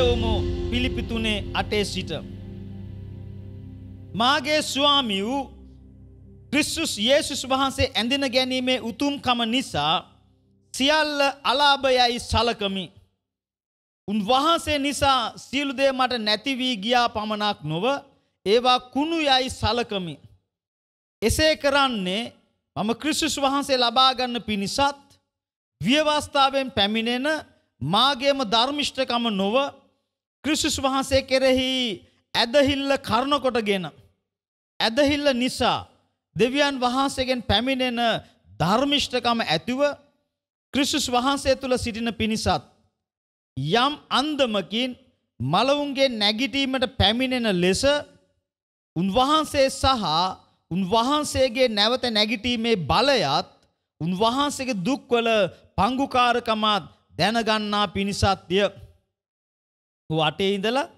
යොමු පිලිපි තුනේ අටේ සිට මාගේ ස්වාමි වූ ක්‍රිස්තුස් යේසුස් වහන්සේ ඇඳෙන ගැනීමේ උතුම්කම නිසා සියල්ල අලාභයයි සලකමි. උන්වහන්සේ නිසා සියලු දේ මට නැති වී ගියා පමණක් නොව ඒවා කුණු යයි සලකමි. එසේ කරන්නේ මම ක්‍රිස්තුස් වහන්සේ ලබා ගන්න පිණිසත් ව්‍යවස්ථාවෙන් පැමිණෙන මාගේම ධර්මිෂ්ඨකම නොව ක්‍රිස්තුස් වහන්සේ කෙරෙහි ඇදහිල්ල කරුණ කොටගෙන ඇදහිල්ල නිසා දෙවියන් වහන්සේගෙන් පැමිණෙන ධර්මිෂ්ඨකම ඇතුව ක්‍රිස්තුස් වහන්සේ තුල සිටින පිණිසත් යම් අන්දමකින් මලවුන්ගේ නැගිටීමට පැමිණෙන ලෙස උන්වහන්සේ සහ උන්වහන්සේගේ නැවත නැගිටීමේ බලයත් උන්වහන්සේගේ දුක්වල පංගුකාරකමත් දැනගන්නා පිණිසත්ය. වටේ ඉඳලා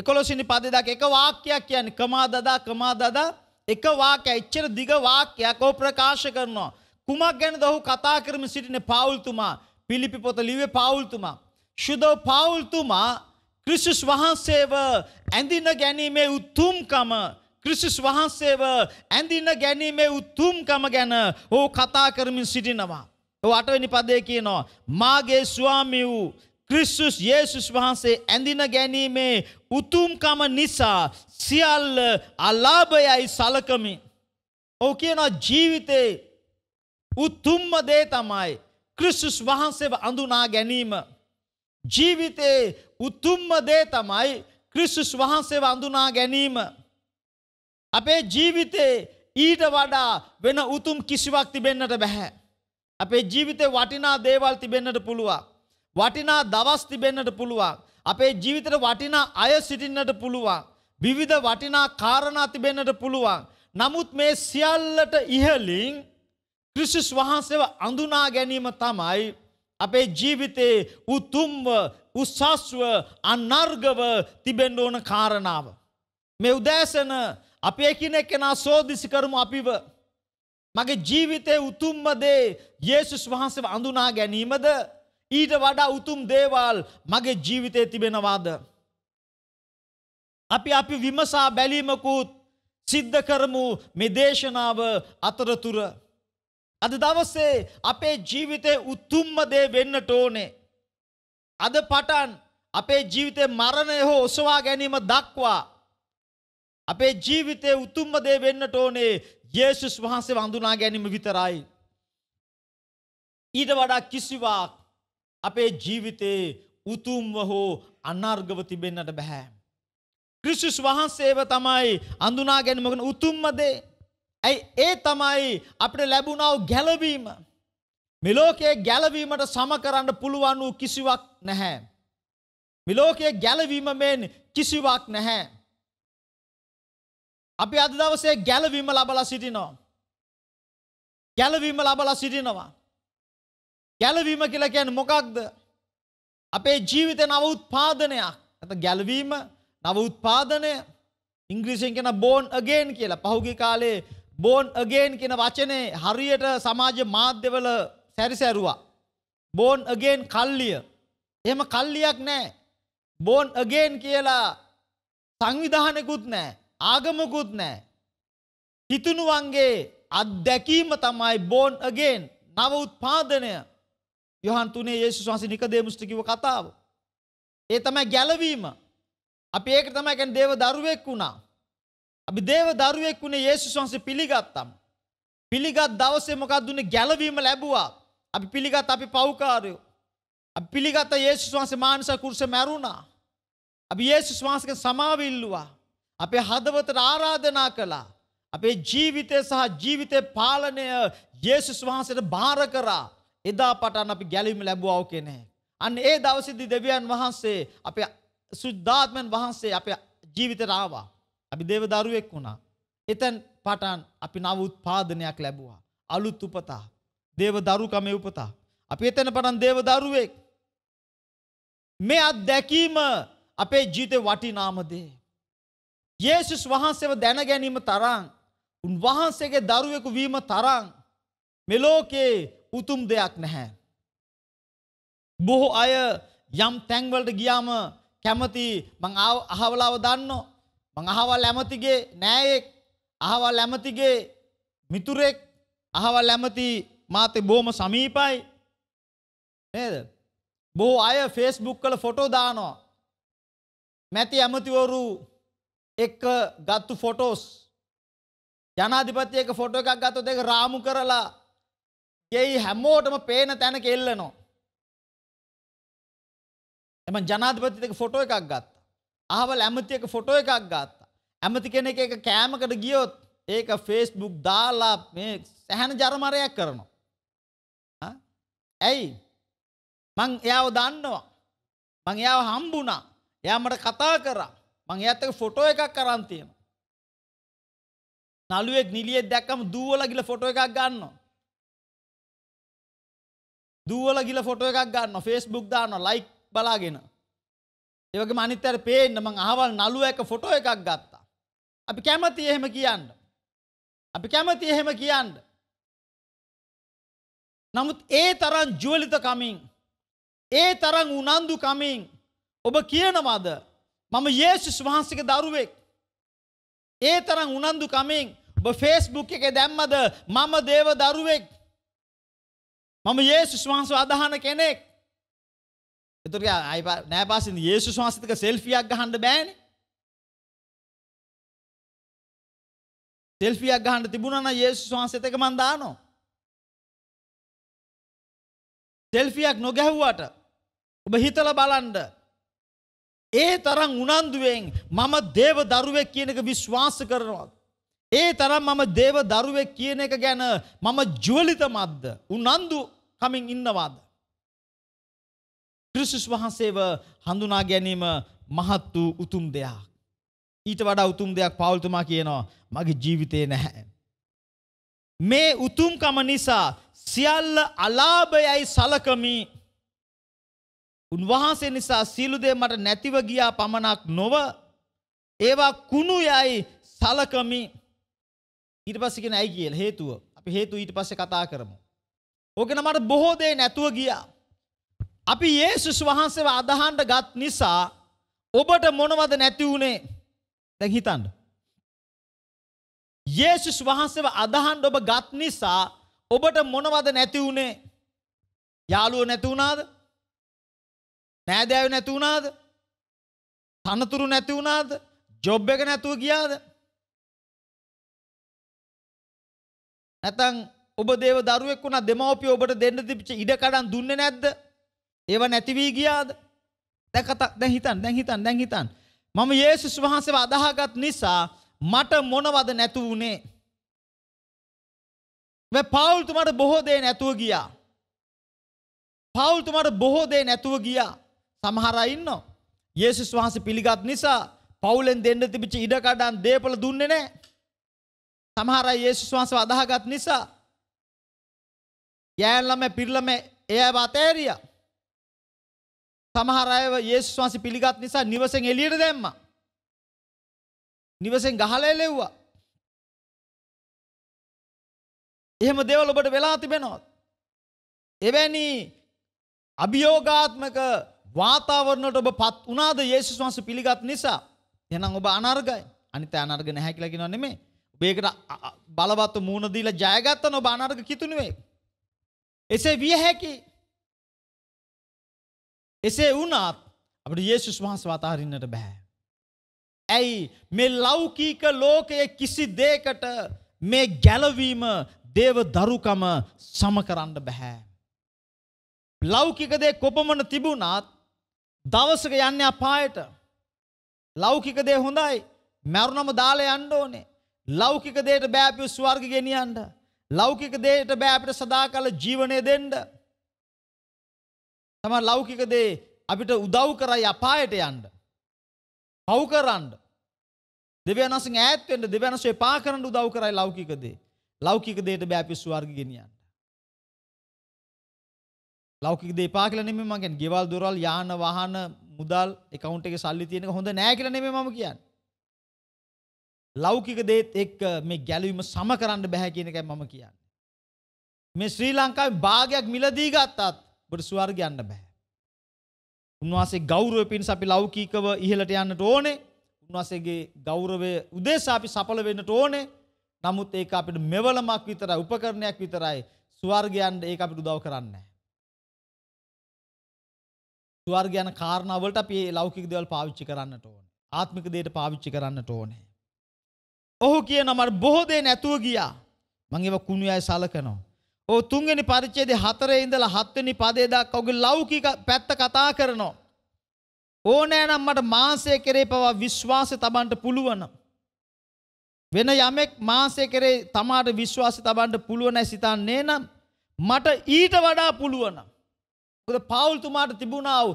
එකොලොසිනි පදේ දක් එක වාක්‍යයක් කියන්නේ කමා දදා කමා දදා එක වාක්‍යය එච්චර දිග වාක්‍යයක් ඔහු ප්‍රකාශ කරනවා කුමක් ගැනද ඔහු කතා කරමින් සිටින්නේ පාවුල්තුමා පිලිපි පොත ලිව්වේ පාවුල්තුමා ශුද්ධ පාවුල්තුමා ක්‍රිස්තුස් වහන්සේව ඇඳින ගැනීමේ උතුම්කම ක්‍රිස්තුස් වහන්සේව ඇඳින ගැනීමේ උතුම්කම ගැන ඔහු කතා කරමින් සිටිනවා. ඔහු අටවෙනි පදේ කියනවා මාගේ ස්වාමි වූ ක්‍රිස්සුස් යේසුස් වහන්සේ ඇඳින ගැනීමේ උතුම්කම නිසා සියල්ල අලාභයයි සලකමි. ඔහු කියනවා ජීවිතේ උතුම්ම දේ තමයි ක්‍රිස්සුස් වහන්සේව අඳුනා ගැනීම. ජීවිතේ උතුම්ම දේ තමයි ක්‍රිස්සුස් වහන්සේව අඳුනා ගැනීම. අපේ ජීවිතේ ඊට වඩා වෙන උතුම් කිසිවක් තිබෙන්නට බැහැ. අපේ ජීවිතේ වටිනා දේවල් තිබෙන්නට පුළුවන්. වටිනා දවස් තිබෙන්නට පුළුවන්. අපේ ජීවිතට වටිනා අය සිටින්නට පුළුවන්. විවිධ වටිනා කාරණා තිබෙන්නට පුළුවන්. නමුත් මේ සියල්ලට ඉහලින් ක්‍රිසිස් වහන්සේව අඳුනා ගැනීම තමයි අපේ ජීවිතයේ උතුම්ව උසස්ව අනර්ගව තිබෙන්න ඕන කාරණාව. මේ උදෑසන අපේ කෙනෙක් කෙනා සෝදිසි කරමු අපිව. මගේ ජීවිතයේ උතුම්ම දේ යේසුස් වහන්සේව අඳුනා ගැනීමද ඊට වඩා උතුම් දේවල් මගේ ජීවිතයේ තිබෙනවාද. අපි අපි විමසා බැලීමකුත් සිද්ධ කරමු මේ දේශනාව අතරතුර. අද දවස්සේ අපේ ජීවිතේ උතුම්ම දේ වෙන්නට ඕනේ. අද පටන් අපේ ජීවිතේ මරණය හෝ ඔසවා ගැනීම දක්වා අපේ ජීවිතේ උතුම්ම දේ වෙන්නට ඕනේ යේසුස් වහන්සේ වඳුනා ගැනීම විතරයි. ඊට වඩා කිසිවක් අපේ ජීවිතයේ උතුම්ව හෝ අනර්ගව තිබෙන්නට බැහැ. ක්‍රිසිස් වහන්සේව තමයි අඳුනා ගැනීමකන උතුම්මදේ. ඇයි ඒ තමයි අපට ලැබුණාව ගැලවීම. මෙලෝකයේ ගැලවීමට සමකරන්න පුළුවන් වූ කිසිවක් නැහැ. මෙලෝකයේ ගැලවීම මෙන් කිසිවක් නැහැ. අපි අද දවසේ ගැලවීම ලබලා සිටිනවා. ගැලවීම ලබලා සිටිනවා. ගැලවීම කියලා කියන්නේ මොකක්ද? අපේ ජීවිතේ නව උත්පාදනයක්. නැත්නම් ගැලවීම නව උත්පාදනය. ඉංග්‍රීසියෙන් කියන born again කියලා. පහුගිය කාලේ born again කියන වචනේ හරියට සමාජ මාධ්‍යවල සැරිසැරුවා. born again කල්ලිය. එහෙම කල්ලියක් නැහැ. born again කියලා සංවිධානයකුත් නැහැ. ආගමකුත් නැහැ. හිතුණුවන්ගේ අත්දැකීම තමයි born again නව උත්පාදනය. යොහන් තුනේ යේසුස් වහන්සේ නිකදේමුස්ට කිව්ව කතාව. ඒ තමයි ගැලවීම. අපි ඒකට තමයි කියන්නේ දේව දරුවෙක් වුණා. අපි දේව දරුවෙක් වුණේ යේසුස් වහන්සේ පිළිගත්තම. පිළිගත් දවසේ මොකක්ද උනේ ගැලවීම ලැබුවා. අපි පිළිගත් අපි පව්කාරයෝ. අපි පිළිගත් යේසුස් වහන්සේ මානසික කුරුසේ මැරුණා. අපි යේසුස් වහන්සේගෙන් සමාව ඉල්ලුවා. අපේ හදවතට ආරාධනා කළා. අපේ ජීවිතය සහ ජීවිතේ පාලනය යේසුස් වහන්සේට බාර කරා. එදා පටන් අපි ගැලවීම ලැබුවා කෙනෙක්. අන්න ඒ දවසේදී දෙවියන් වහන්සේ අපේ සුද්ධාත්මයන් වහන්සේ අපේ ජීවිතයට ආවා. අපි දේව දරුවෙක් වුණා. එතෙන් පටන් අපි නව උත්පාදනයක් ලැබුවා. අලුත් උපත. දේව දරුකමේ උපත. අපි එතන පටන් දේව දරුවෙක්. මේ අත්දැකීම අපේ ජීවිතේ වටිනාම දේ. යේසුස් වහන්සේව දැන ගැනීම තරම් උන්වහන්සේගේ දරුවෙකු වීම තරම් මෙලෝකේ උතුම් දෙයක් නැහැ. බොහෝ අය යම් තැන්වලට ගියාම කැමති මං අහවලාව දන්නෝ මං අහවල් ඇමතිගේ නෑයෙක් අහවල් ඇමතිගේ මිතුරෙක් අහවල් ඇමති මාතේ බොහොම සමීපයි නේද බොහෝ අය ෆේස්බුක් වල ෆොටෝ දානවා මැති ඇමතිවරු එක්ක ගත්තු ෆොටෝස් ජනාධිපති එක ෆොටෝ එකක් ගත්තොත් ඒක රාමු කරලා ගෙයි හැමෝටම පේන තැන කෙල්ලනවා. එම ජනාධපතික ෆොටෝ එකක් ගත්ත. අහවල් ඇමතියක ෆොටෝ එකක් ගත්ත. ඇමති කෙනෙක එක කෑමකට ගියොත් ඒක ෆේස්බුක් දාලා මේ සැහැන ජරමරයක් කරනවා. ඇයි මං එයාව දන්නවා මං එයාව හම්බුණා එයා මට කතා කරා මං එයාත් එක්ක ෆොටෝ එකක් කරන් තියෙනවා නළුවෙක් නිලියෙක් දැක්කම දුවලා ගිහලා ෆොටෝ එකක් ගන්නවා දුවල ගිල ෆොටෝ එකක් ගන්න ෆේස්බුක් දාන්න ලයික් බලාගෙන ඒවගේ මනිත්තර පේන්න මං අහවල් නළුව එක ෆොටෝ එකක් ගත්තා අපි කැමති එහෙම කියන්න අපි කැමති එහෙම කියන්න නමුත් ඒ තරන් ජුවලිත කමින් ඒ තරං උනන්දු කමින් ඔබ කියනවාද මම යේසුස් වහන්සේක දරුවෙක් ඒ තරම් උනන්දු කමින් ඔබ ෆේස්බුක් එකේ දැම්මද මම දේව දරුවෙක් මම යේසුස් වහන්සේ අදහන කෙනෙක්. එතකොට අය නෑ පාසින් යේසුස් වහන්සේත් එක්ක සෙල්ෆියක් ගහන්න බෑනේ. සෙල්ෆියක් ගහන්න තිබුණා නම් යේසුස් වහන්සේත් එක්ක මම දානවා. සෙල්ෆියක් නොගැහුවට ඔබ හිතලා බලන්න. ඒ තරම් උනන්දුවෙන් මම දේව දරුවෙක් කියන එක විශ්වාස කරනවා. ඒ තරම් මම දේව දරුවෙක් කියන එක ගැන මම ජුවලිතමත්ද උනන්දු කමින් ඉන්නවාද? ක්‍රිස්තුස් වහන්සේව හඳුනා ගැනීම මහත් වූ උතුම් දෙයක්. ඊට වඩා උතුම් දෙයක් පාවල්තුමා කියනවා මගේ ජීවිතේ නැහැ. මේ උතුම්කම නිසා සියල්ල අලාභයයි සලකමි. උන්වහන්සේ නිසා සියලු දේ මට නැතිව ගියා පමණක් නොව ඒවා කුණු යයි සලකමි. ඊට පස්සේ කියන ඇයි කියලා හේතුව. අපි හේතුව ඊට පස්සේ කතා කරමු. ඕකන මට බොහෝ දේ නැතුව ගියා. අපි යේසුස් වහන්සේව අදහන්ට ගත් නිසා ඔබට මොනවද නැති වුණේ? දැන් හිතන්න. යේසුස් වහන්සේව අදහන්ඩ ඔබ ගත් නිසා ඔබට මොනවද නැති වුණේ? යාළුවෝ නැති වුණාද? නෑදෑයෝ නැති වුණාද? තනතුරු නැති වුණාද? ජොබ් එක නැතුව ගියාද? නැතනම් ඔබ දේව දරුවෙක් වුණා දෙමව්පිය ඔබට දෙන්න තිබිච්ච ඉඩකඩම් දුන්නේ නැද්ද? ඒව නැති වී ගියාද? දැන් කතා දැන් හිතන්න දැන් හිතන්න දැන් හිතන්න. මම යේසුස් වහන්සේව අදාහගත් නිසා මට මොනවද නැතු වුණේ? මේ පාවුල් තුමාට බොහෝ දේ නැතුව ගියා. පාවුල් තුමාට බොහෝ දේ නැතුව ගියා. සමහර අය ඉන්නෝ. යේසුස් වහන්සේ පිළිගත් නිසා පවුලෙන් දෙන්න තිබිච්ච ඉඩකඩම් දේපල දුන්නේ නැහැ. සමහර අය යේසුස් වහන්සේව අදාහගත් නිසා යෑල්ලම පිරිලම එය අතෑරිය. සමහරයව ඒසු වන්සි පිළිගත් නිසා නිවසෙන් එලියට දැම්ම. නිවසෙන් ගහල එලෙව්වා. එහෙම දෙවල් ඔබට වෙලා තිබෙනොත්. එවැනි අභියෝගාත්මක වාතාවරණට ඔබ පත් වනාද ඒසු වන්ස පිළිගත් නිසා එනම් ඔබ අනර්ගයි අනිත අනර්ග නැහැකිලකිෙනවා නෙමේ. ඔබේකට බලවත් මූුණදීල ජයගත්තන ඔබ අනර්ග කිතුනුවේ. එසේ විය හැකි. එසේ වුණත් අපට යේසුස් වහන්සේ වතාරින්නට බෑ. ඇයි මේ ලෞකීක ලෝකයේ කිසි දෙයකට මේ ගැලවීම දේව දරුකම සම කරන්න බෑ. ලෞකික දේ කොපමණ තිබුණත් දවසක යන්නේ අපායට. ලෞකික දේ හොඳයි මැරුණම දාලා යන්න ඕනේ. ලෞකික දේට බෑ අපි ස්වර්ගෙ ගෙනියන්න. ලෞකික දේට බෑ අපිට සදාකාල ජීවනය දෙන්න. තමයි ලෞකික දේ අපිට උදව් කරයි අපායට යන්න. පව් කරන්න. දෙවියන්වසින් ඈත් වෙන්න දෙවියන්වස එපා කරන්න උදව් කරයි ලෞකික දේ. ලෞකික දේට බෑ අපි ස්වර්ග ගෙනියන්න. ලෞකික දේ එපා කියලා නෙමෙයි මම කියන්නේ. ගෙවල් දොරවල් යාන වාහන මුදල් account එකේ සල්ලි තියෙනක හොඳ නෑ කියලා නෙමෙයි මම කියන්නේ. ලෞකික දේත් එක් මේ ගැලවීම සම කරන්න බැහැ කියන එකයි මම කියන්නේ. මේ ශ්‍රී ලංකාවේ භාගයක් මිලදී ගත්තත් ඔබට ස්වර්ග යන්න බෑ. උන්වහන්සේ ගෞරවය පිණිස අපි ලෞකිකව ඉහළට යන්නට ඕනේ. උන්වහන්සේගේ ගෞරවය උදෙසා අපි සඵල වෙන්නට ඕනේ. නමුත් ඒක අපිට මෙවලමක් විතරයි උපකරණයක් විතරයි ස්වර්ග යන්න ඒක අපිට උදව් කරන්නේ නැහැ. ස්වර්ග යන කාරණාවලට අපි ලෞකික දේවල් පාවිච්චි කරන්නට ඕනේ. ආත්මික දේට පාවිච්චි කරන්නට ඕනේ. ඔහු කියන මට බොහෝ දේ නැතුව ගියා. මං ඒව කුණු අය සලකනවා. ඔව් තුන්වෙනි පරිච්ඡේදයේ හතරේ ඉඳලා හත්වෙනි පදේ දක්වා ඔහුගේ ලෞකික පැත්ත කතා කරනවා. ඕනෑනම් මට මාංශය කෙරේ පවා විශ්වාසය තබන්න පුළුවන්. වෙන යමෙක් මාංශය කෙරේ තමාට විශ්වාසය තබන්න පුළුවන් නැ සිතන්නේ නම් මට ඊට වඩා පුළුවන්. මොකද පාවුල්තුමාට තිබුණා වූ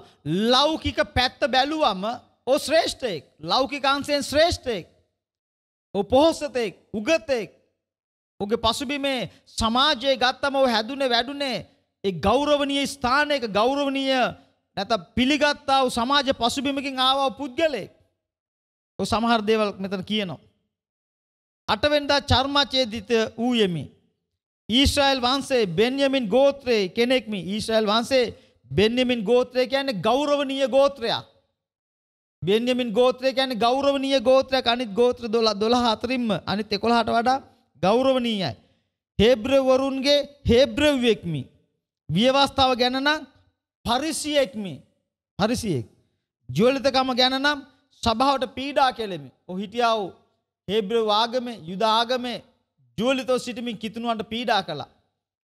ලෞකික පැත්ත බැලුවම ඔහු ශ්‍රේෂ්ඨයෙක්. ලෞකික අංශයෙන් ශ්‍රේෂ්ඨයෙක්. ඔහු පොහොසතෙක් උගතෙක් ඔහුගේ පසුබිමේ සමාජයේ ගත්තම ඔහු හැදුනේ වැඩුනේ ඒ ගෞරවනීය ස්ථානයක ගෞරවනීය නැත්නම් පිළිගත්තා වූ සමාජ පසුබිමකින් ආවා පුද්ගලෙක් ඔය සමහර දේවල් මෙතන කියනවා අටවෙනිදා චර්මාචේදිත ඌයෙමි ඊශ්‍රායල් වංශයේ බෙන්යමින් ගෝත්‍රයේ කෙනෙක්මි ඊශ්‍රායල් වංශයේ බෙන්යමින් ගෝත්‍රය කියන්නේ ගෞරවනීය ගෝත්‍රයක් බෙන්යමින් ගෝත්‍රය කියන්නේ ගෞරවනීය ගෝත්‍රයක් අනිත් ගෝත්‍ර 12 12 අතරින්ම අනිත් 11ට වඩා ගෞරවනීයයි. හේබ්‍රවරුන්ගේ හේබ්‍රව්වෙක්මි. විවස්ථාව ගැන නම් පරිසියෙක්මි. පරිසියෙක්. ජුවලිතකම ගැන නම් සභාවට පීඩා කෙලෙමි. ඔහු හිටියා වූ හේබ්‍රව ආගමේ යුද ආගමේ ජුවලිතව සිටමින් කිතුණුවන්ට පීඩා කළා.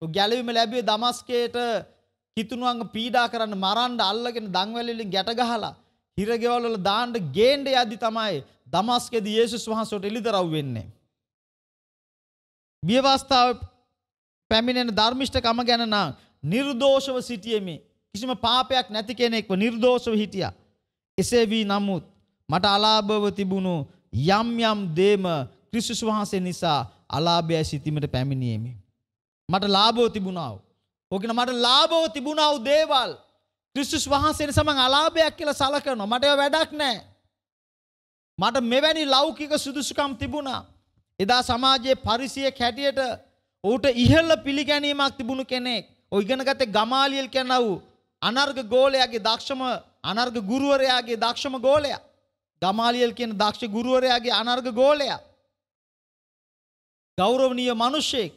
ඔහු ගැලවීම ලැබුවේ දමස්කේට කිතුණුවන්ව පීඩා කරන්න මරන්න අල්ලගෙන දන්වැල් වලින් ගැට ගහලා හිරගෙවල් වල දාන්න ගේන්න යද්දි තමයි දමස්කේදී යේසුස් වහන්සේට එළිදරව් වෙන්නේ. මේ අවස්ථාවේ පැමිණෙන ධර්මිෂ්ඨකම ගැන නම් නිර්දෝෂව සිටියෙමි. කිසිම පාපයක් නැති කෙනෙක්ව නිර්දෝෂව හිටියා. එසේ වී නමුත් මට අලාභව තිබුණු යම් යම් දේම ක්‍රිස්තුස් වහන්සේ නිසා අලාභය සිටීමට පැමිණියෙමි. මට ලාභව තිබුණා වූ. ඕකින මට ලාභව තිබුණා වූ දේවල් ක්‍රිස්තුස් වහන්සේට සමන් අලාභයක් කියලා සලකනවා. මට වැඩක් නැහැ. මට මෙවැනි ලෞකික සුදුසුකම් තිබුණා. එදා සමාජයේ පරිසියෙක් හැටියට ඌට ඉහළ පිළිගැනීමක් තිබුණු කෙනෙක්. ඔය ඉගෙනගත්තේ ගමාලියල් කියනා වූ අනර්ග ගෝලයාගේ දක්ෂම අනර්ග ගුරුවරයාගේ දක්ෂම ගෝලයා. ගමාලියල් කියන දක්ෂ ගුරුවරයාගේ අනර්ග ගෝලයා. ගෞරවනීය මිනිසෙක්.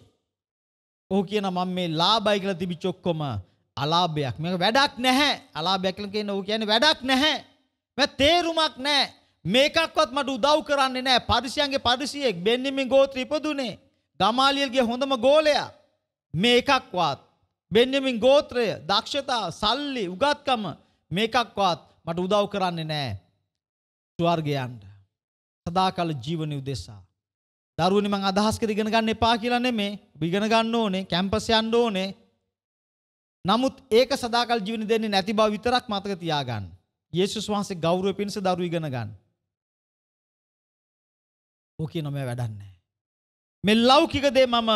ඔහු කියන මම මේ ලාභයි කියලා තිබිච්ච ඔක්කොම අලාභයක් මේක වැඩක් නැහැ අලාභයක් කියලා කියන්නේ ඕක කියන්නේ වැඩක් නැහැ මේ තේරුමක් නැහැ මේකක්වත් මට උදව් කරන්නේ නැහැ පරිසියන්ගේ පරිසියෙක් බෙන්නිමින් ගෝත්‍රය ඉපදුනේ ගමාලියල්ගේ හොඳම ගෝලයා මේකක්වත් බෙන්නිමින් ගෝත්‍රය දක්ෂතා සල්ලි උගත්කම මේකක්වත් මට උදව් කරන්නේ නැහැ ස්වර්ගයන්ට සදාකාල ජීවනය උදෙසා දරුවනි මං අදහස් කර ඉගෙන ගන්න එපා කියලා නෙමෙයි ඉගෙන ගන්න ඕනේ කැම්පස් යන්න ඕනේ නමුත් ඒක සදාකල් ජීවන දෙන්නේ නැති බව විතරක් මතක තියාගන්න. යේසුස් වහන්සේ ගෞරවය පිණිස දරු ඉගෙන ගන්න. ඔය කියන මේ වැඩක් නැහැ. මේ ලෞකික දේ මම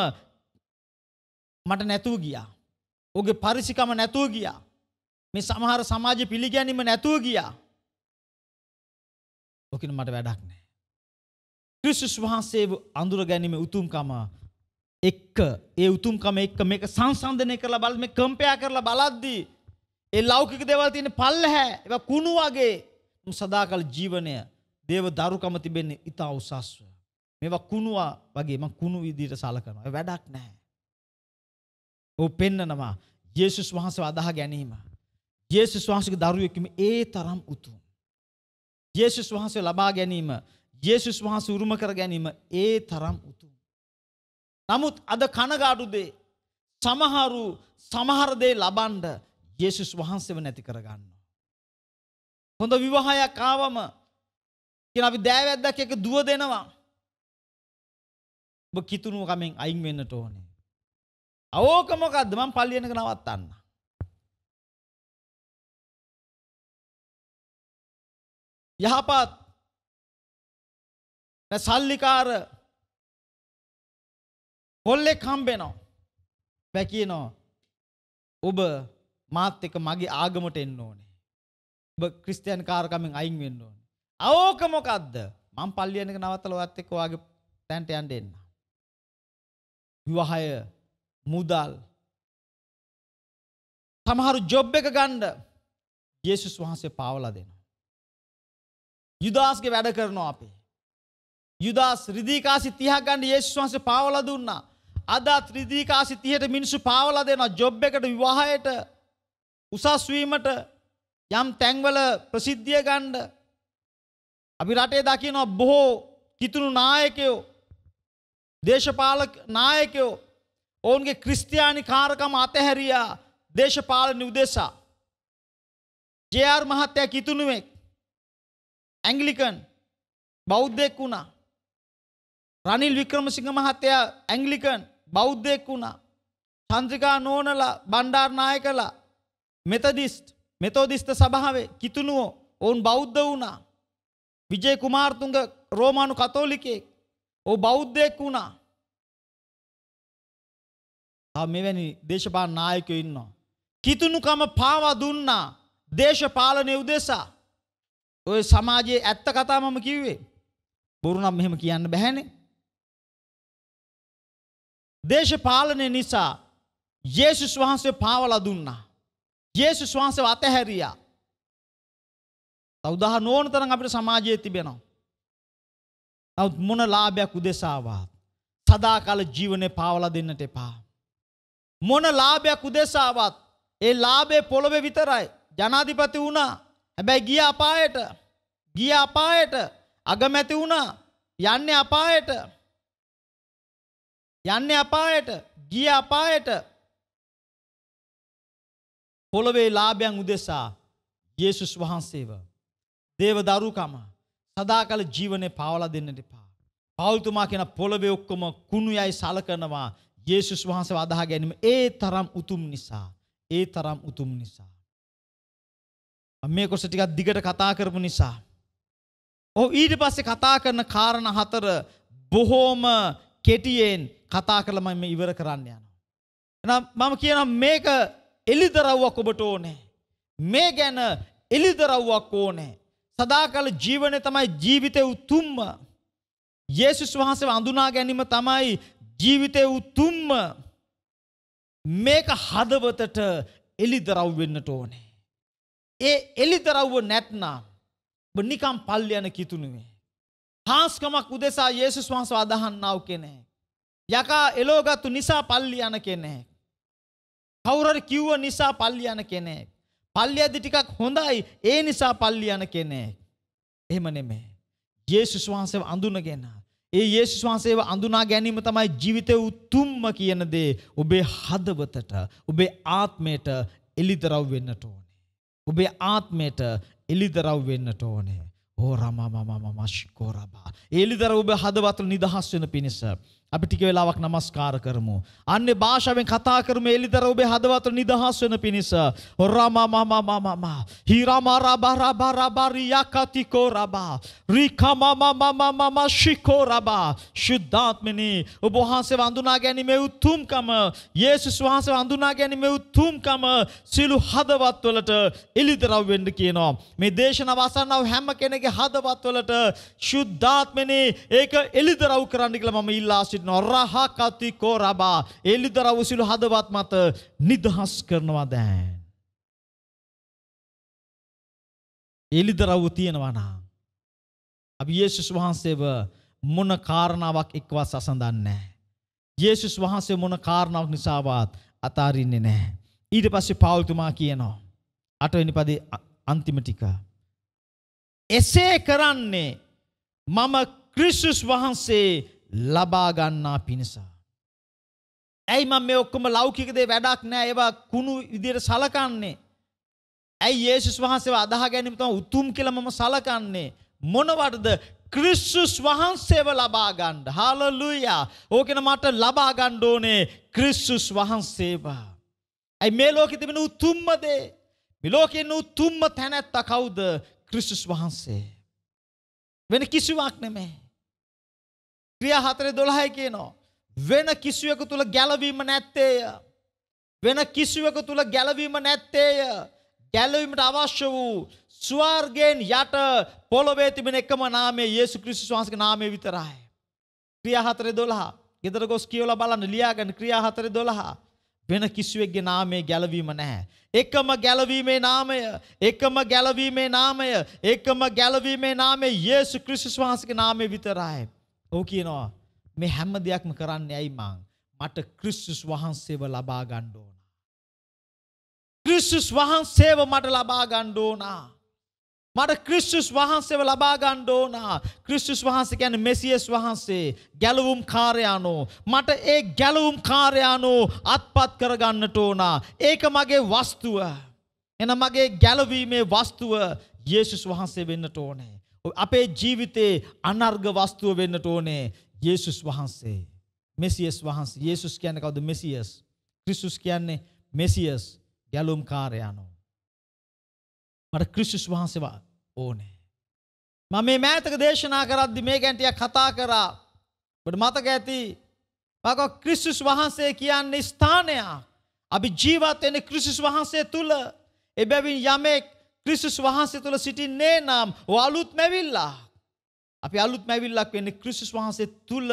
මට නැතුව ගියා. ඔගේ පරිසිකම නැතුව ගියා. මේ සමහර සමාජ පිළිගැනීම නැතුව ගියා. ඔකින මට වැඩක් නැහැ. ක්‍රිස්තුස් වහන්සේව අඳුර ගැනීම උතුම්කම එක්ක ඒ උතුම්කම එක්ක මේක සංසන්දනය කරලා බල මේ කම්පයා කරලා බලද්දී ඒ ලෞකික දේවල් තියෙන පල්ලහැ ඒවා කුණු වගේ සදාකල් ජීවනය දේව දරුකම තිබෙන්නේ ඉතා උසස්ව මේවා කුණුවා වගේ මං කුණු විදිහට සලකනවා වැඩක් නැහැ ඔව් පෙන්නනවා යේසුස් වහන්සේව අදාහ ගැනීම යේසුස් වහන්සේගේ දරුවෙක්ම ඒ තරම් උතුම් යේසුස් වහන්සේ ලබා ගැනීම යේසුස් වහන්සේ උරුම කර ගැනීම ඒ තරම් උතුම් නමුත් අද කනගාටුදේ සමහරු සමහරදේ ලබන්ඩ යේසුස් වහන්සේව නැති කරගන්න. හොඳ විවාහයක් ආවම කියන අපි දෑවැද්දක් එක දුව දෙනවා. ඔබ කිතුණු කමෙන් අයින් වෙන්නට ඕනේ. අවෝක මොකද්ද මම පල්ලියනක නවත්තන්න. යහපත් සල්ලිකාර කොල්ලෙක් හම්බෙනවා. බෑ කියනවා. ඔබ මාත් එක්ක මගේ ආගමට එන්න ඕනේ. ඔබ ක්‍රිස්තියානි කාර්කමෙන් අයින් වෙන්න ඕනේ. අවෝක මොකද්ද? මං පල්ලියන එක නවත්තලා ඔයත් එක්ක ඔයාගේ තැනට යන්න එන්න. විවාහය මුදල් සමහරු ජොබ් එක ගන්න යේසුස් වහන්සේ පාවලා දෙනවා. යුදාස්ගේ වැඩ කරනවා අපි. යුදාස් රිදීකාසි 30ක් ගන්න යේසුස් වහන්සේ පාවලා දුන්නා. අදා ත්‍රිදීකාසි 30ට මිනිස්සු පාවලා දෙනවා ජොබ් එකට විවාහයට උසස් වීමට යම් තැන්වල ප්‍රසිද්ධිය ගන්න අපි රටේ දකිනවා බොහෝ කිතුණු නායකයෝ දේශපාලක නායකයෝ ඔවුන්ගේ ක්‍රිස්තියානි කාරකම අතහැරියා දේශපාලන උදෙසා ජේ.ආර් මහත්තයා කිතුණුවෙක් ඇංගලිකන් බෞද්ධෙක් වුණා රනිල් වික්‍රමසිංහ මහත්තයා ඇංගලිකන් බෞද්ධයෙක් වුණා. චන්ද්‍රිකා නෝනලා බණ්ඩාරනායකලා මෙතදිස්ට් මෙතෝදිස්ත සභාවේ කිතුුණුවෝ ඔවුන් බෞද්ධ වුණා. විජය කුමාර්තුංග රෝමානු කතෝලිකයෙක් ඕ බෞද්ධයෙක් වුණා. තව මෙවැනි දේශපාලන නායකයෝ ඉන්නවා. කිතුණුකම පාවා දුන්නා දේශපාලනය උදෙසා. ඔය සමාජයේ ඇත්ත කතා මම කිව්වේ. බොරු නම් මෙහෙම කියන්න බැහැනේ. දේශපාලනය නිසා යේසුස් වහන්සේ පාවලා දුන්නා. යේසුස් වහන්සේ අතහැරියා. තවදාහ නෝන තරම් අපිට සමාජයේ තිබෙනවා. නමුත් මොන ලාභයක් උදෙසාවත් සදාකාල ජීවනය පාවලා දෙන්නට එපා. මොන ලාභයක් උදෙසාවත් ඒ ලාභේ පොළොවේ විතරයි. ජනාධිපති වුණා. හැබැයි ගිය අපායට ගිය අපායට අගමැති වුණා. යන්නේ අපායට යන්නේ අපායට ගිය අපායට පොළොවේ ලාභයන් උදෙසා යේසුස් වහන්සේව දේව දරුකම සදාකල ජීවනය පාවලා දෙන්නට එපා. පෞල්තුමා කියන පොළොවේ ඔක්කොම කුණුයයි සලකනවා යේසුස් වහන්සේව අදාහ ගැනීම ඒ තරම් උතුම් නිසා. ඒ තරම් උතුම් නිසා. මේ කොට ටිකක් දිගට කතා කරපු නිසා. ඔහු ඊට පස්සේ කතා කරන කාරණ හතර බොහෝම කෙටියෙන් කතා කරලා මම ඉවර කරන්න යනවා. එහෙනම් මම කියනවා මේක එලිදරව්වක් ඔබට ඕනේ. මේ ගැන එලිදරව්වක් ඕනේ. සදාකාල ජීවනයේ තමයි ජීවිතේ උතුම්ම. යේසුස් වහන්සේ වඳුනා ගැනීම තමයි ජීවිතේ උතුම්ම. මේක හදවතට එලිදරව් වෙන්නට ඕනේ. ඒ එලිදරව්ව නැත්නම් ඔබ නිකම් පල්ලි යන කිතුනුවේ. හාස්කමක් උදෙසා යේසුස් වහන්සේ අදහන්නා වූ කෙනෙක්. යකා එලෝගත්තු නිසා පල්ලි යන කෙනෙක්. කවුරරි කිව්ව නිසා පල්ලි යන කෙනෙක්. පල්ලියදි ටිකක් හොඳයි ඒ නිසා පල්ලි යන කෙනෙක්. එහෙම නෙමේ. යේසුස් වහන්සේව අඳුනගෙන ඒ යේසුස් වහන්සේව අඳුනා ගැනීම තමයි ජීවිතයේ උතුම්ම කියන දේ ඔබේ හදවතට ඔබේ ආත්මයට එලිදරව් වෙන්නට ඕනේ. ඔබේ ආත්මයට එලිදරව් වෙන්නට ඕනේ. ඕ රමමමම මස්කෝරබා. එලිදරව් ඔබ හදවතට නිදහස් වෙන පිණිස අපි ටික වෙලාවක් নমස්කාර කරමු. අන්නේ භාෂාවෙන් කතා කරමු එලිදර ඔබේ හදවත නිදහස් වෙන පිණිස. රාමා මාමා මාමා මා. හීරාමා රබා රබා රබා රියකතිකෝ රබා. රිකමා මාමා මාමා මා ශිකෝ රබා. ශුද්ධාත්මනි ඔබ වහන්සේ වඳුනා ගැනීමේ උතුම්කම, යේසුස් වහන්සේ වඳුනා ගැනීමේ උතුම්කම සිළු හදවත් වලට එලිදරව් වෙන්න කියනවා. මේ දේශනාව අසන්නව හැම කෙනෙකුගේ හදවත් වලට ශුද්ධාත්මනි ඒක එලිදරව් කරන්න කියලා මම ඉල්ලා සිටිනවා. සිටිනවා රහකතිකෝ රබා එලිදර උසිළු හදවත් මත නිදහස් කරනවා දැන් එලිදරව් තියෙනවා නම් අපි යේසුස් වහන්සේව මොන කාරණාවක් එක්කවත් අසඳන්නේ නැහැ යේසුස් වහන්සේ මොන කාරණාවක් නිසාවත් අතාරින්නේ නැහැ. ඊට පස්සේ පාවුල්තුමා කියනවා අටවෙනි පදේ අන්තිම ටික. එසේ කරන්නේ මම ක්‍රිස්තුස් වහන්සේ ලබා ගන්නා පිණිස. ඇයි මම මේ ඔක්කොම ලෞකික දේ වැඩක් නෑ ඒවා කුණු විදියට සලකන්නේ. ඇයි යේසුස් වහන්සේව අදාහ ගැනීම තමයි උතුම් කියලා මම සලකන්නේ. මොනවටද ක්‍රිස්සුස් වහන්සේව ලබා ගන්න. හාලෙලූයා. ඕකෙන මට ලබා ගන්න ඕනේ ක්‍රිස්සුස් වහන්සේව. ඇයි මේ ලෝකෙ තිබෙන උතුම්ම දේ? මේ ලෝකේ උතුම්ම තැනැත්තා කවුද? ක්‍රිස්සුස් වහන්සේ. වෙන කිසිවක් නෙමෙයි. ක්‍රියා හතරේ 12 කියනවා. වෙන කිසිවෙකු තුල ගැළවීම නැත්තේය. වෙන කිසිවෙකු තුල ගැළවීම නැත්තේය. ගැලවීමට අවශ්‍ය වූ ස්වර්ගයෙන් යට පොළොවේ තිබෙන එකම නාමය යේසු ක්‍රිස්තුස් වහන්සේගේ නාමය විතරයි. ක්‍රියා හතරේ 12. ගෙදර ගොස් කියවලා බලන්න ලියාගන්න ක්‍රියා හතරේ 12. වෙන කිසිවෙක්ගේ නාමයේ ගැලවීම නැහැ. එකම ගැලවීමේ නාමය, එකම ගැලවීමේ නාමය, එකම ගැලවීමේ නාමය යේසු ක්‍රිස්තුස් වහන්සේගේ නාමය විතරයි. ඔහු කියනවා මේ හැම දෙයක්ම කරන්නේ ඇයි මං? මට ක්‍රිස්තුස් වහන්සේව ලබා ගන්න ඕන. ක්‍රිස්තුස් වහන්සේව මට ලබා ගන්න ඕන. මට ක්‍රිස්තුස් වහන්සේව ලබා ගන්න ඕන. ක්‍රිස්තුස් වහන්සේ කියන්නේ මෙසියස් වහන්සේ, ගැලවුම් කාර්යානෝ. මට ඒ ගැලවුම් කාර්යානෝ අත්පත් කර ගන්නට ඕන. ඒක මගේ වස්තුව. එන මගේ ගැලවීමේ වස්තුව යේසුස් වහන්සේ වෙන්නට ඕනේ. අපේ ජීවිතේ අනර්ග වස්තුව වෙන්නට ඕනේ යේසුස් වහන්සේ. මෙසියස් වහන්සේ. යේසුස් කියන්නේ කවුද? මෙසියස්. ක්‍රිස්තුස් කියන්නේ මෙසියස් ගැලුම්කාරයානෝ. මට ක්‍රිස්තුස් වහන්සේව ඕනේ. මම මේ මෑතක දේශනා කරද්දි මේ ගැන ටිකක් කතා කරා. ඔබට මතක ඇති. පාකෝ ක්‍රිස්තුස් වහන්සේ කියන්නේ ස්ථානයක්. අපි ජීවත් වෙන්නේ ක්‍රිස්තුස් වහන්සේ තුල. එබැවින් යමෙක් ක්‍රිස්තුස් වහන්සේ තුළ සිටින්නේ නම් අලුත් මැවිල්ලා. අපි අලුත් මැවිල්ලක් වෙන්නේ ක්‍රිස්තුස් වහන්සේ තුළ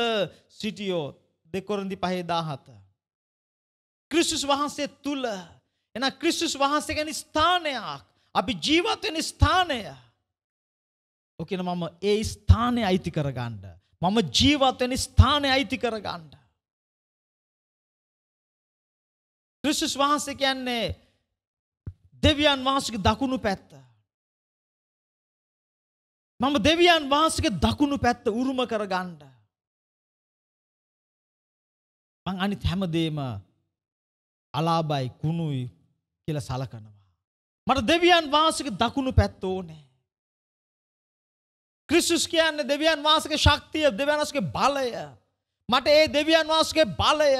සිටියෝ දෙකොරදි පහේදාහත. ක්‍රිස්තුස් වහන්සේ තුළ එන ක්‍රිස්තුස් වහන්සේ ගැන ස්ථානයක් අපි ජීවත්වෙන ස්ථානය ඕකන මම ඒ ස්ථානය අයිති කරගණ්ඩ. මම ජීවත්වෙන ස්ථානය අයිති කරගණ්ඩ. ක්‍රිස්තුස් වහන්සේ කියන්නේ දෙවියන් වහන්සගේ දකුණු පැත්ත. මම දෙවියන් වහන්සගේ දකුණු පැත්ත උරුම කර ගණ්ඩ. මං අනිත් හැමදේම අලාබයි කුණුයි කියල සලකනවා. මට දෙවියන් වහන්සගේ දකුණු පැත්ත ඕනෑ. ක්‍රිස්සුස් කියන්න දෙවියන් වහන්සගේ ශක්තිය දෙවනස්ගේ බලය. මට ඒ දෙවියන් වහන්සගේ බලය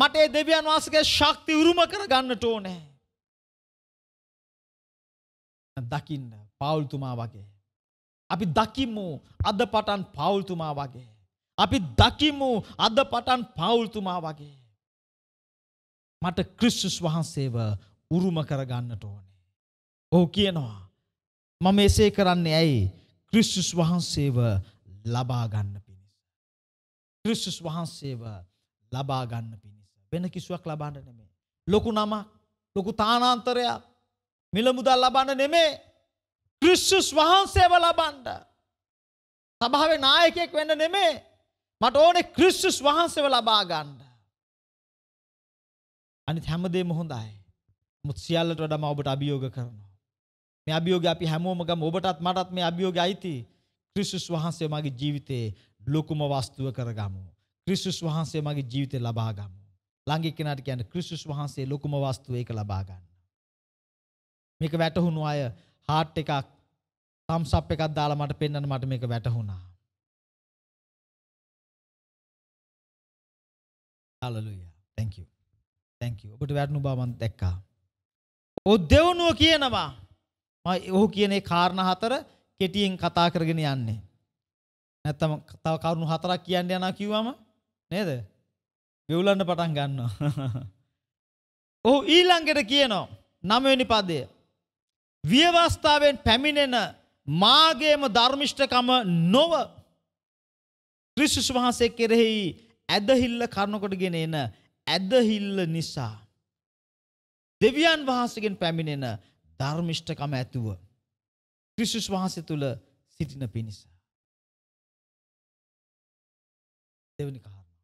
මට ඒ දෙවියන් වහන්සගේ ශක්ති උරුම කර ගන්නට ඕනෑ. දකින්න පාවුල්තුමා වගේ. අපි දකිමු අද පටන් පාවුල්තුමා වගේ. අපි දකිමු අද පටන් පාවුල්තුමා වගේ. මට ක්‍රිස්්ටුස් වහන්සේව උරුම කරගන්නට ඕනේ. ඔහු කියනවා. මම එසේ කරන්නේ ඇයි ක්‍රිස්්ටුස් වහන්සේව ලබාගන්න පිණිස. ක්‍රිස්්ටුස් වහන්සේව ලබාගන්න පිණිස. වෙන කිසුවක් ලබන්න නෙමේ. ලොකු නමක් ලොකු තානාන්තරයක් මිල මුදල් ලබන්න නෙමේ ක්‍රිස්තුස් වහන්සේව ලබන්ඩ. සභාවේ නායකයෙක් වෙන්න නෙමේ මට ඕනේ ක්‍රිස්තුස් වහන්සේව ලබා ගන්න. අනිත් හැමදේම හොඳයි. මුත් සියල්ලට වඩා මම ඔබට අභියෝග කරනවා. මේ අභියෝගය අපි හැමෝම ගම ඔබටත් මටත් මේ අභියෝගය අයිති. ක්‍රිස්තුස් වහන්සේ මගේ ජීවිතේ ලොකුම වස්තුව කරගමු. ක්‍රිස්තුස් වහන්සේ මගේ ජීවිතේ ලබා ගමු. ළඟ එක්කෙනාට කියන්නේ ක්‍රිස්තුස් වහන්සේ ලොකුම වස්තුව ඒක ලබා ගන්න. මේක වැටහුණු අය හાર્ට් එකක් thumbs up එකක් දාලා මට පෙන්වන්න මට මේක වැටහුණා. Hallelujah. Thank you. Thank you. ඔබට වැටුණු බව මම දැක්කා. ඔව් දෙවනුව කියනවා මම ඔහු කියන ඒ කාරණා හතර කෙටියෙන් කතා කරගෙන යන්නේ. නැත්තම් තව කරුණු හතරක් කියන්න යනවා කිව්වම නේද? වෙවුලන්න පටන් ගන්නවා. ඔහු ඊළඟට කියනවා නවවෙනි පදයේ ව්‍යවස්ථාවෙන් පැමිණෙන මාගේම ධර්මිෂ්ඨකම නොව ක්‍රිස්තුස් වහන්සේ කෙරෙහි ඇදහිල්ල කරනකොටගෙන එන ඇදහිල්ල නිසා දෙවියන් වහන්සේගෙන් පැමිණෙන ධර්මිෂ්ඨකම ඇතුව ක්‍රිස්තුස් වහන්සේ තුල සිටින පිණිස දෙවෙනි කාරණා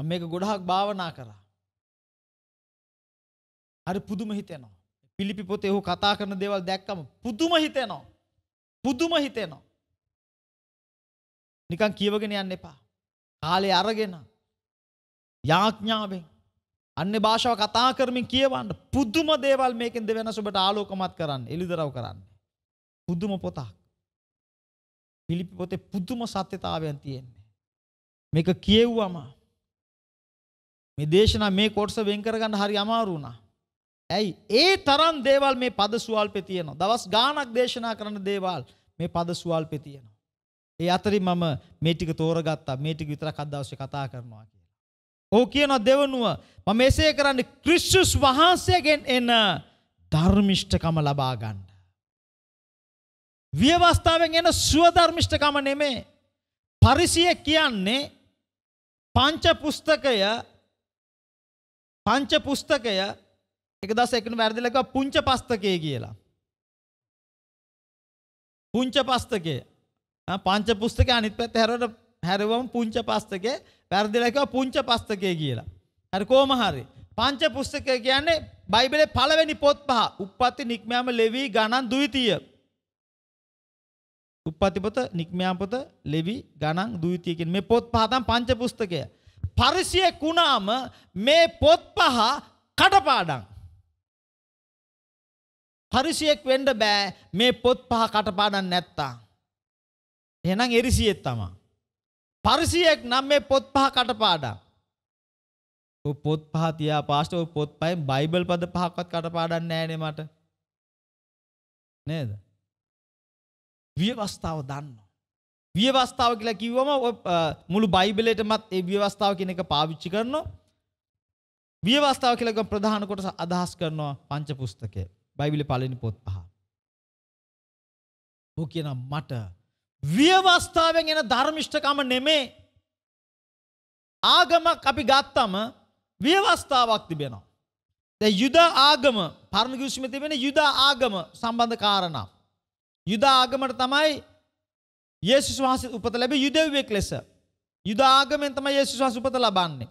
මම මේක ගොඩාක් භාවනා කරා හරි පුදුම හිතෙනවා. පිලිපි පොතේ ඔහු කතා කරන දේවල් දැක්කම පුදුම හිතෙනවා. පුදුම හිතෙනවා. නිකන් කියවගෙන යන්න එපා. කාලේ අරගෙන යාඥාවෙන් අන්‍ය භාෂාව කතා කරමින් කියවන්න පුදුම දේවල් මේකෙන් දෙවෙනස ඔබට ආලෝකමත් කරන්න එළිදරව් කරන්න. පුදුම පොතක්. පිලිපි පොතේ පුදුම සත්‍යතාවයන් තියෙන්නේ. මේක කියෙව්වම මේ දේශනා මේ කොටස වෙන් කරගන්න හරි අමාරු වුණා. ඇයි ඒ තරම් දේවල් මේ පද සුවල්පේ තියෙනවා. දවස් ගාණක් දේශනා කරන දේවල් මේ පද සුවල්පේ තියෙනවා. ඒ අතරින් මම මේ ටික තෝරගත්තා. මේ ටික විතරක් අද දවසේ කතා කරනවා කියලා. ඔහු කියනවා දෙවනුව මම එසේ කරන්නේ ක්‍රිස්තුස් වහන්සේගෙන් එන ධර්මිෂ්ඨකම ලබා ගන්න. ව්‍යවස්ථාවෙන් එන සුවධර්මිෂ්ඨකම නෙමේ. පරිසිය කියන්නේ පංච පුස්තකය පංච පුස්තකය එක දවසක් එකිනෙ වැරදිලා කිව්වා පුංච පස්තකය කියලා. පුංච පස්තකය. පංච පුස්තකේ අනිත් පැත්ත හැරවට හැරුවම පුංච පස්තකේ වැරදිලා කිව්වා පුංච පස්තකය කියලා. හරි කොහොම හරි. පංච පුස්තකය කියන්නේ බයිබලේ පළවෙනි පොත් පහ. උප්පත්ති, නික්මයාම, ලෙවි, ගණන්, දුවිතිය. උප්පත්ති පොත, නික්මයාම පොත, ලෙවි, ගණන්, දුවිතිය කියන මේ පොත් පහ තමයි පංච පුස්තකය. පරිසියෙක් වුණාම මේ පොත් පහ කටපාඩම්. පරිසියෙක් වෙන්න බෑ මේ පොත් පහ කටපාඩම් නැත්තා. එහෙනම් එරිසියෙක් තමා. පරිසියෙක් නම් මේ පොත් පහ කටපාඩම්. ඔය පොත් පහ තියා පාස්ටර් ඔය පොත් පහෙන් බයිබල් පද පහක්වත් කටපාඩම් නැහැ මට. නේද? විවස්ථාව දන්නවා. ව්‍යවස්ථාව කියලා කිව්වම මුළු බයිබලේටමත් ඒ ව්‍යවස්ථාව කියන එක පාවිච්චි කරනවා. ව්‍යවස්ථාව කියලා ප්‍රධාන කොටස අදහස් කරනවා පංච පුස්තකය. බයිබිලි පලනි පොත් පහ. හෝ කියනම් මට ව්‍යවස්ථාවෙන් එන ධර්මිෂ්ඨකම නෙමේ ආගමක් අපි ගත්තම ව්‍යවස්ථාවක් තිබෙනවා. ද යුද ආගම පර්මකිෂ්ම තිබෙන යුද ආගම සම්බන්ධ කාරණා. යුද ආගමට තමයි යේසුස් වහන්සේ උපත ලැබ යුදෙව්වෙක් ලෙස. යුද ආගමෙන් තමයි යේසුස් වහන්සේ උපත ලබන්නේ.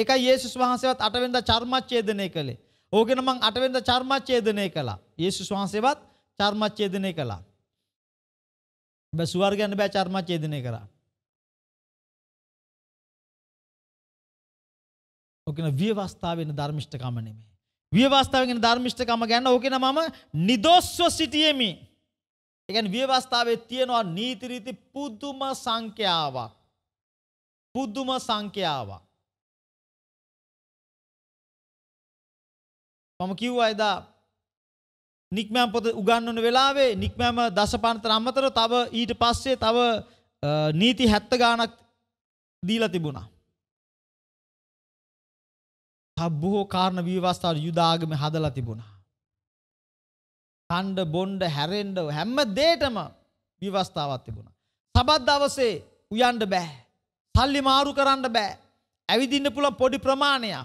ඒකයි යේසුස් වහන්සේවත් අටවෙනිදා චර්මච්ඡේදනය කළේ. ඕගෙන මං අටවෙනිද චර්මච්ඡේදනය කළා. යේසුස් වහන්සේවත් චර්මච්ඡේදනය කළා. හැබැයි සුවර් ගන්න බෑ චර්මච්ඡේදනය කරා. ඕකන විවස්ථාවෙන ධර්මිෂ්ඨකම නෙමෙයි. විවස්ථාවෙන් ධර්මිෂ්ඨකම ගැන ඕකන මම නිදොස්ව සිටියෙමි. ඒ කියන්නේ විවස්ථාවේ තියෙනවා නීති රීති පුදුම සංඛ්‍යාවක්. පුදුම සංඛ්‍යාවක්. මම කිව්වා එදා නික්මෑම් පොත උගන්වන වෙලාවේ නික්මෑම දසපානතර අමතර තව ඊට පස්සේ තව නීති 70 ගාණක් දීලා තිබුණා. තබ්බෝ කාරණ විවස්ථාව යුදාගම හදලා තිබුණා. කණ්ඩ බොණ්ඩ හැරෙන්න හැම දෙයකම විවස්ථාවක් තිබුණා. සබත් දවසේ උයන්න බෑ. සල්ලි මාරු කරන්න බෑ. ඇවිදින්න පුළුවන් පොඩි ප්‍රමාණයක්.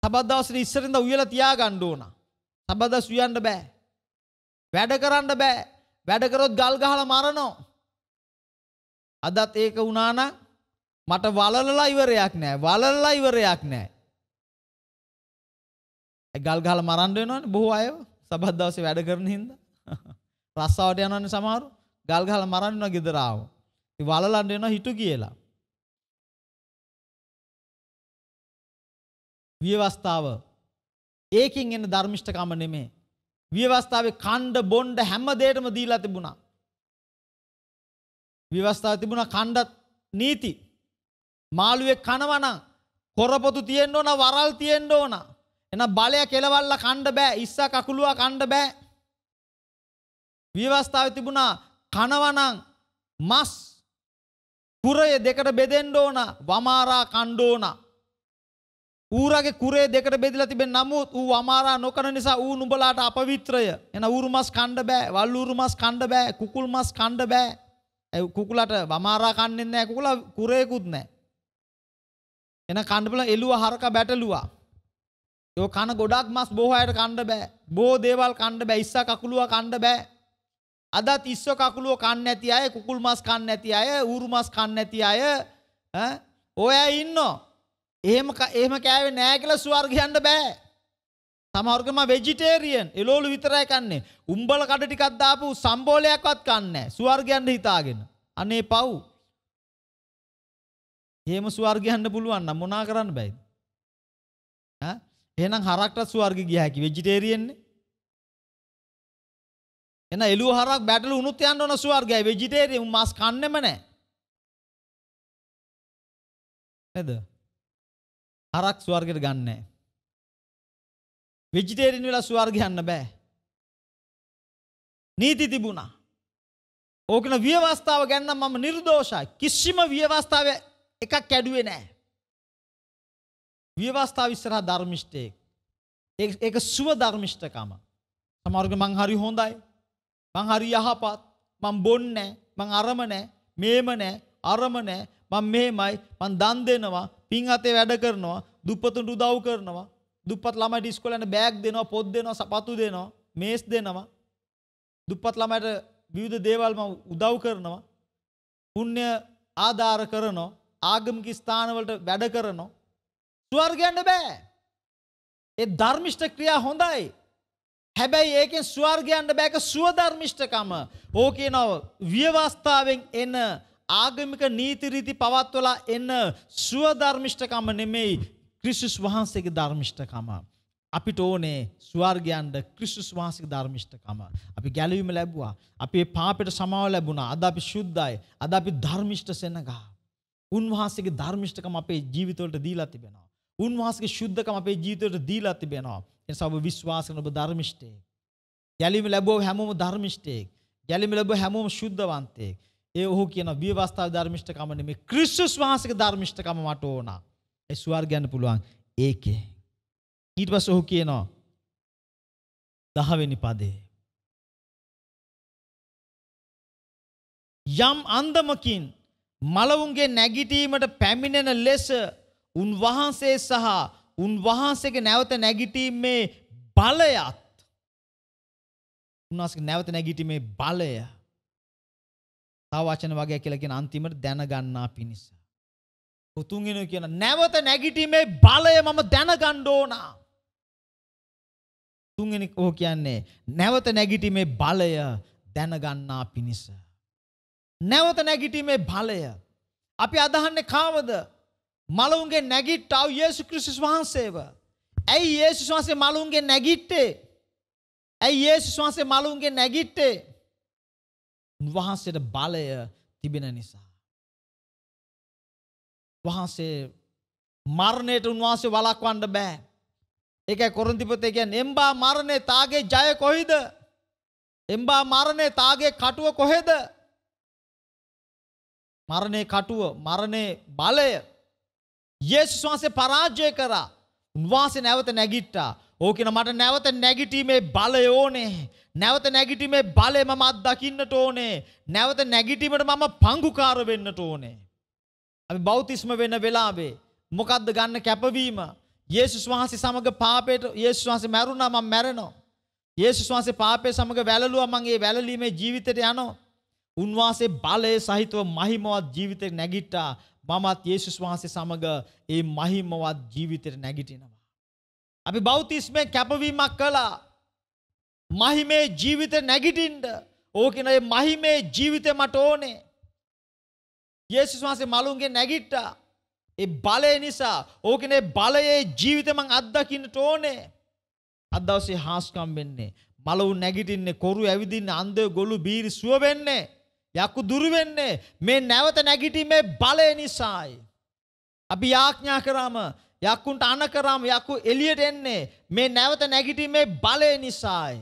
සබත් දවසට ඉස්සරින්ද උයලා තියාගන්න ඕන. සබත් දවස් උයන්න බෑ. වැඩ කරන්න බෑ. වැඩ කරොත් ගල් ගහලා මරනවා. අදත් ඒක වුණා නම් මට වලලලා ඉවරයක් නෑ. වලලලා ඉවරයක් නෑ. ගල් ගහලා මරන්න වෙනවනේ බොහෝ අයව. සබත් දවසේ වැඩ කරන හින්දා. රස්සාවට යනවනේ සමහරු. ගල් ගහලා මරන්න වෙනවා ගෙදර ආව. ඉතින් වලලන්න වෙනවා හිටු කියලා. ව්‍යවස්ථාව ඒකින් එන්න ධර්මිෂ්ඨකම නෙමේ. ව්‍යවස්ථාවේ කණ්ඩ බොණ්ඩ හැම දෙයකම දීලා තිබුණා. ව්‍යවස්ථාව තිබුණා කණ්ඩත් නීති. මාළුවේ කනවනම් කොරපොතු තියෙන්න ඕන වරල් තියෙන්න ඕන. එන බලය කෙලවල්ලා කණ්ඩ බෑ. ඉස්සා කකුලුවා කණ්ඩ බෑ. ව්‍යවස්ථාවේ තිබුණා කනවනම් මස් කුරය දෙකට බෙදෙන්න ඕන. වමාරා කණ්ඩ ඕනා. ඌරගේ කුරේ දෙකට බෙදලා තිබෙන නමුත් ඌ අමාරා නොකන නිසා ඌ නුඹලාට අපවිත්‍රය. එන ඌරු මස් කන්න බෑ, වල් ඌරු මස් කන්න බෑ, කුකුල් මස් කන්න බෑ. ඒ කුකුලට අමාරා කන්නේ නැහැ, කුකුලා කුරේකුත් නැහැ. එන කන්න බල එළුව හරක බැටලුවා. ඒ කන ගොඩක් මස් බොහෝ අයට කන්න බෑ. බොහෝ දේවල් කන්න බෑ, ඉස්සා කකුලුවා කන්න බෑ. අදත් ඉස්ස කකුලුව කන්න නැති අය, කුකුල් මස් කන්න නැති අය, ඌරු මස් කන්න නැති අය ඈ ඔය ඉන්නෝ එහෙම එහෙම කෑවේ නෑ කියලා ස්වර්ග යන්න බෑ. සමහරකම වෙජිටේරියන් එළවලු විතරයි කන්නේ. උඹල කඩ ටිකක් දාපු සම්බෝලයක්වත් කන්නේ නෑ. ස්වර්ග යන්න හිතාගෙන. අනේ පව්. එහෙම ස්වර්ග යන්න පුළුවන් නම් මොනා කරන්න බෑද? ඈ එහෙනම් හරක්ට ස්වර්ග ගිය හැකි වෙජිටේරියන් නේ. එන එළුව හරක් බැටළු උණුත් යන්න ඕන ස්වර්ගයයි වෙජිටේරියන් මස් කන්නෙම නෑ. නේද? හරක් ස්වර්ගයට ගන්න නැහැ. වෙජිටේරියන් වෙලා ස්වර්ගය යන්න බෑ. නීති තිබුණා. ඕකන ව්‍යවස්ථාව ගැන මම නිර්දෝෂයි. කිසිම ව්‍යවස්ථාව එකක් කැඩුවේ නැහැ. ව්‍යවස්ථාව ඉස්සරහා ධර්මිෂ්ඨයෙක්. ඒක සුව ධර්මිෂ්ඨකම. සමහරවිට මං හරි හොඳයි. මං හරි යහපත්. මං බොන්නේ නැහැ. මං අරම නැහැ. මේම නැහැ. අරම නැහැ. මං මෙහෙමයි. මං දන් දෙනවා. පින් අතේ වැඩ කරනවා, දුප්පතුන්ට උදව් කරනවා, දුප්පත් ළමයිට ඉස්කෝලේ යන බෑග් දෙනවා, පොත් දෙනවා, සපතු දෙනවා, මේස් දෙනවා. දුප්පත් ළමයට විවිධ දේවල් මම උදව් කරනවා. පුණ්‍ය ආධාර කරනවා, ආගමික ස්ථානවලට වැඩ කරනවා. ස්වර්ගයන්න බෑ. ඒ ධර්මිෂ්ඨ ක්‍රියා හොඳයි. හැබැයි ඒකෙන් ස්වර්ගයන්න බෑක සුවධර්මිෂ්ඨකම. ඕකේ නව ව්‍යවස්ථාවෙන් එන ආගමික නීති රීති පවත්වලා එන්න සුවධර්මිෂ්ඨකම නෙමෙයි ක්‍රිස්තුස් වහන්සේගේ ධර්මිෂ්ඨකම. අපිට ඕනේ ස්වර්ගයන්ට ක්‍රිස්තුස් වහන්සේගේ ධර්මිෂ්ඨකම. අපි ගැලවීම ලැබුවා. අපේ පාපයට සමාව ලැබුණා. අද අපි සුද්ධයි. අද අපි ධර්මිෂ්ඨ සෙනගා. උන්වහන්සේගේ ධර්මිෂ්ඨකම අපේ ජීවිතවලට දීලා තිබෙනවා. උන්වහන්සේගේ ශුද්ධකම අපේ ජීවිතවලට දීලා තිබෙනවා. ඒ නිසා ඔබ විශ්වාස කරන ඔබ ධර්මිෂ්ඨයෙක්. ගැලීම ලැබුව හැමෝම ධර්මිෂ්ඨයෙක්. ගැලීම ලැබුව හැමෝම ශුද්ධවන්තයෙක්. ඒ ඔහු කියන විවස්ථාවේ ධර්මිෂ්ඨකම නෙමෙයි ක්‍රිස්තුස් වහන්සේගේ ධර්මිෂ්ඨකම මට ඕන. ඒ ස්වර්ගයන් පුළුවන් ඒකේ. ඊට පස්සේ ඔහු කියනවා 10 වෙනි පදේ යම් අන්දමකින් මලවුන්ගේ නැගිටීමට පැමිණෙන ලෙස උන්වහන්සේ සහ උන්වහන්සේගේ නැවත නැගිටීමේ බලයත් උන්වහන්සේගේ නැවත නැගිටීමේ බලය තව වචන වගේ කියලා කියන අන්තිමට දැනගන්නා පිණිස. පුතුන්ගෙන කියන නැවත නැගිටීමේ බලය මම දැනගන්න ඕන. තුන්වෙනි ඕ කියන්නේ නැවත නැගිටීමේ බලය දැනගන්නා පිණිස. නැවත නැගිටීමේ බලය අපි අදහන්නේ කාවද? මලවුන්ගේ නැගිට්ටා වූ යේසුස් ක්‍රිස්තුස් වහන්සේව. ඇයි යේසුස් වහන්සේ මලවුන්ගේ නැගිට්ටේ? ඇයි යේසුස් වහන්සේ මලවුන්ගේ නැගිට්ටේ? උන්වහන්සේට බලය තිබෙන නිසා. වහන්සේ මරණයට උන්වහන්සේ වළක්වන්න බෑ. ඒකයි කොරින්තිපතේ කියන්නේ එම්බා මරණේ තාගේ ජය කොහිද? එම්බා මරණේ තාගේ කටුව කොහෙද? මරණේ කටුව මරණේ බලය යේසුස් වහන්සේ පරාජය කරා. උන්වහන්සේ නැවත නැගිට්ටා. ඕකෙන මට නැවත නැගිටීමේ බලය ඕනේ. නැවත නැගිටීමේ බලය මම අත්දකින්නට ඕනේ. නැවත නැගිටීමට මම පංගුකාර වෙන්නට ඕනේ. අපි බෞතිස්ම වෙන වෙලාවේ මොකද්ද ගන්න කැපවීම? යේසුස් වහන්සේ සමග පාපයට යේසුස් වහන්සේ මැරුණා මම මැරෙනවා. යේසුස් වහන්සේ පාපය සමග වැළලුවා මම ඒ වැළලීමේ ජීවිතයට යනවා. උන්වහන්සේ බලය සහිතව මහිමවත් ජීවිතේ නැගිට්ටා මමත් යේසුස් වහන්සේ සමග ඒ මහිමවත් ජීවිතයට නැගිටිනවා අපි බෞතිස්මය කැපවීමක් කළා. මහිමේ ජීවිත නැගිටින්ට ඕකනයි මහිමේ ජීවිතය මට ඕනේ. යේසුස් වහන්සේ මලුන්ගේ නැගිට්ටා. ඒ බලය නිසා ඕකනේ බලයේ ජීවිත මං අත්දකින්නට ඕනේ. අද දවසේ හාස්කම් වෙන්නේ. මලවු නැගිටින්නේ කොරු ඇවිදින්නේ අන්ධය ගොළු බීරි සුව වෙන්නේ. යකු දුරු වෙන්නේ මේ නැවත නැගිටීමේ බලය නිසායි. අපි යාඥා කරාම යක්කුන්ට අන කරාම යකු එළියට එන්නේ මේ නැවත නැගිටීමේ බලය නිසායි.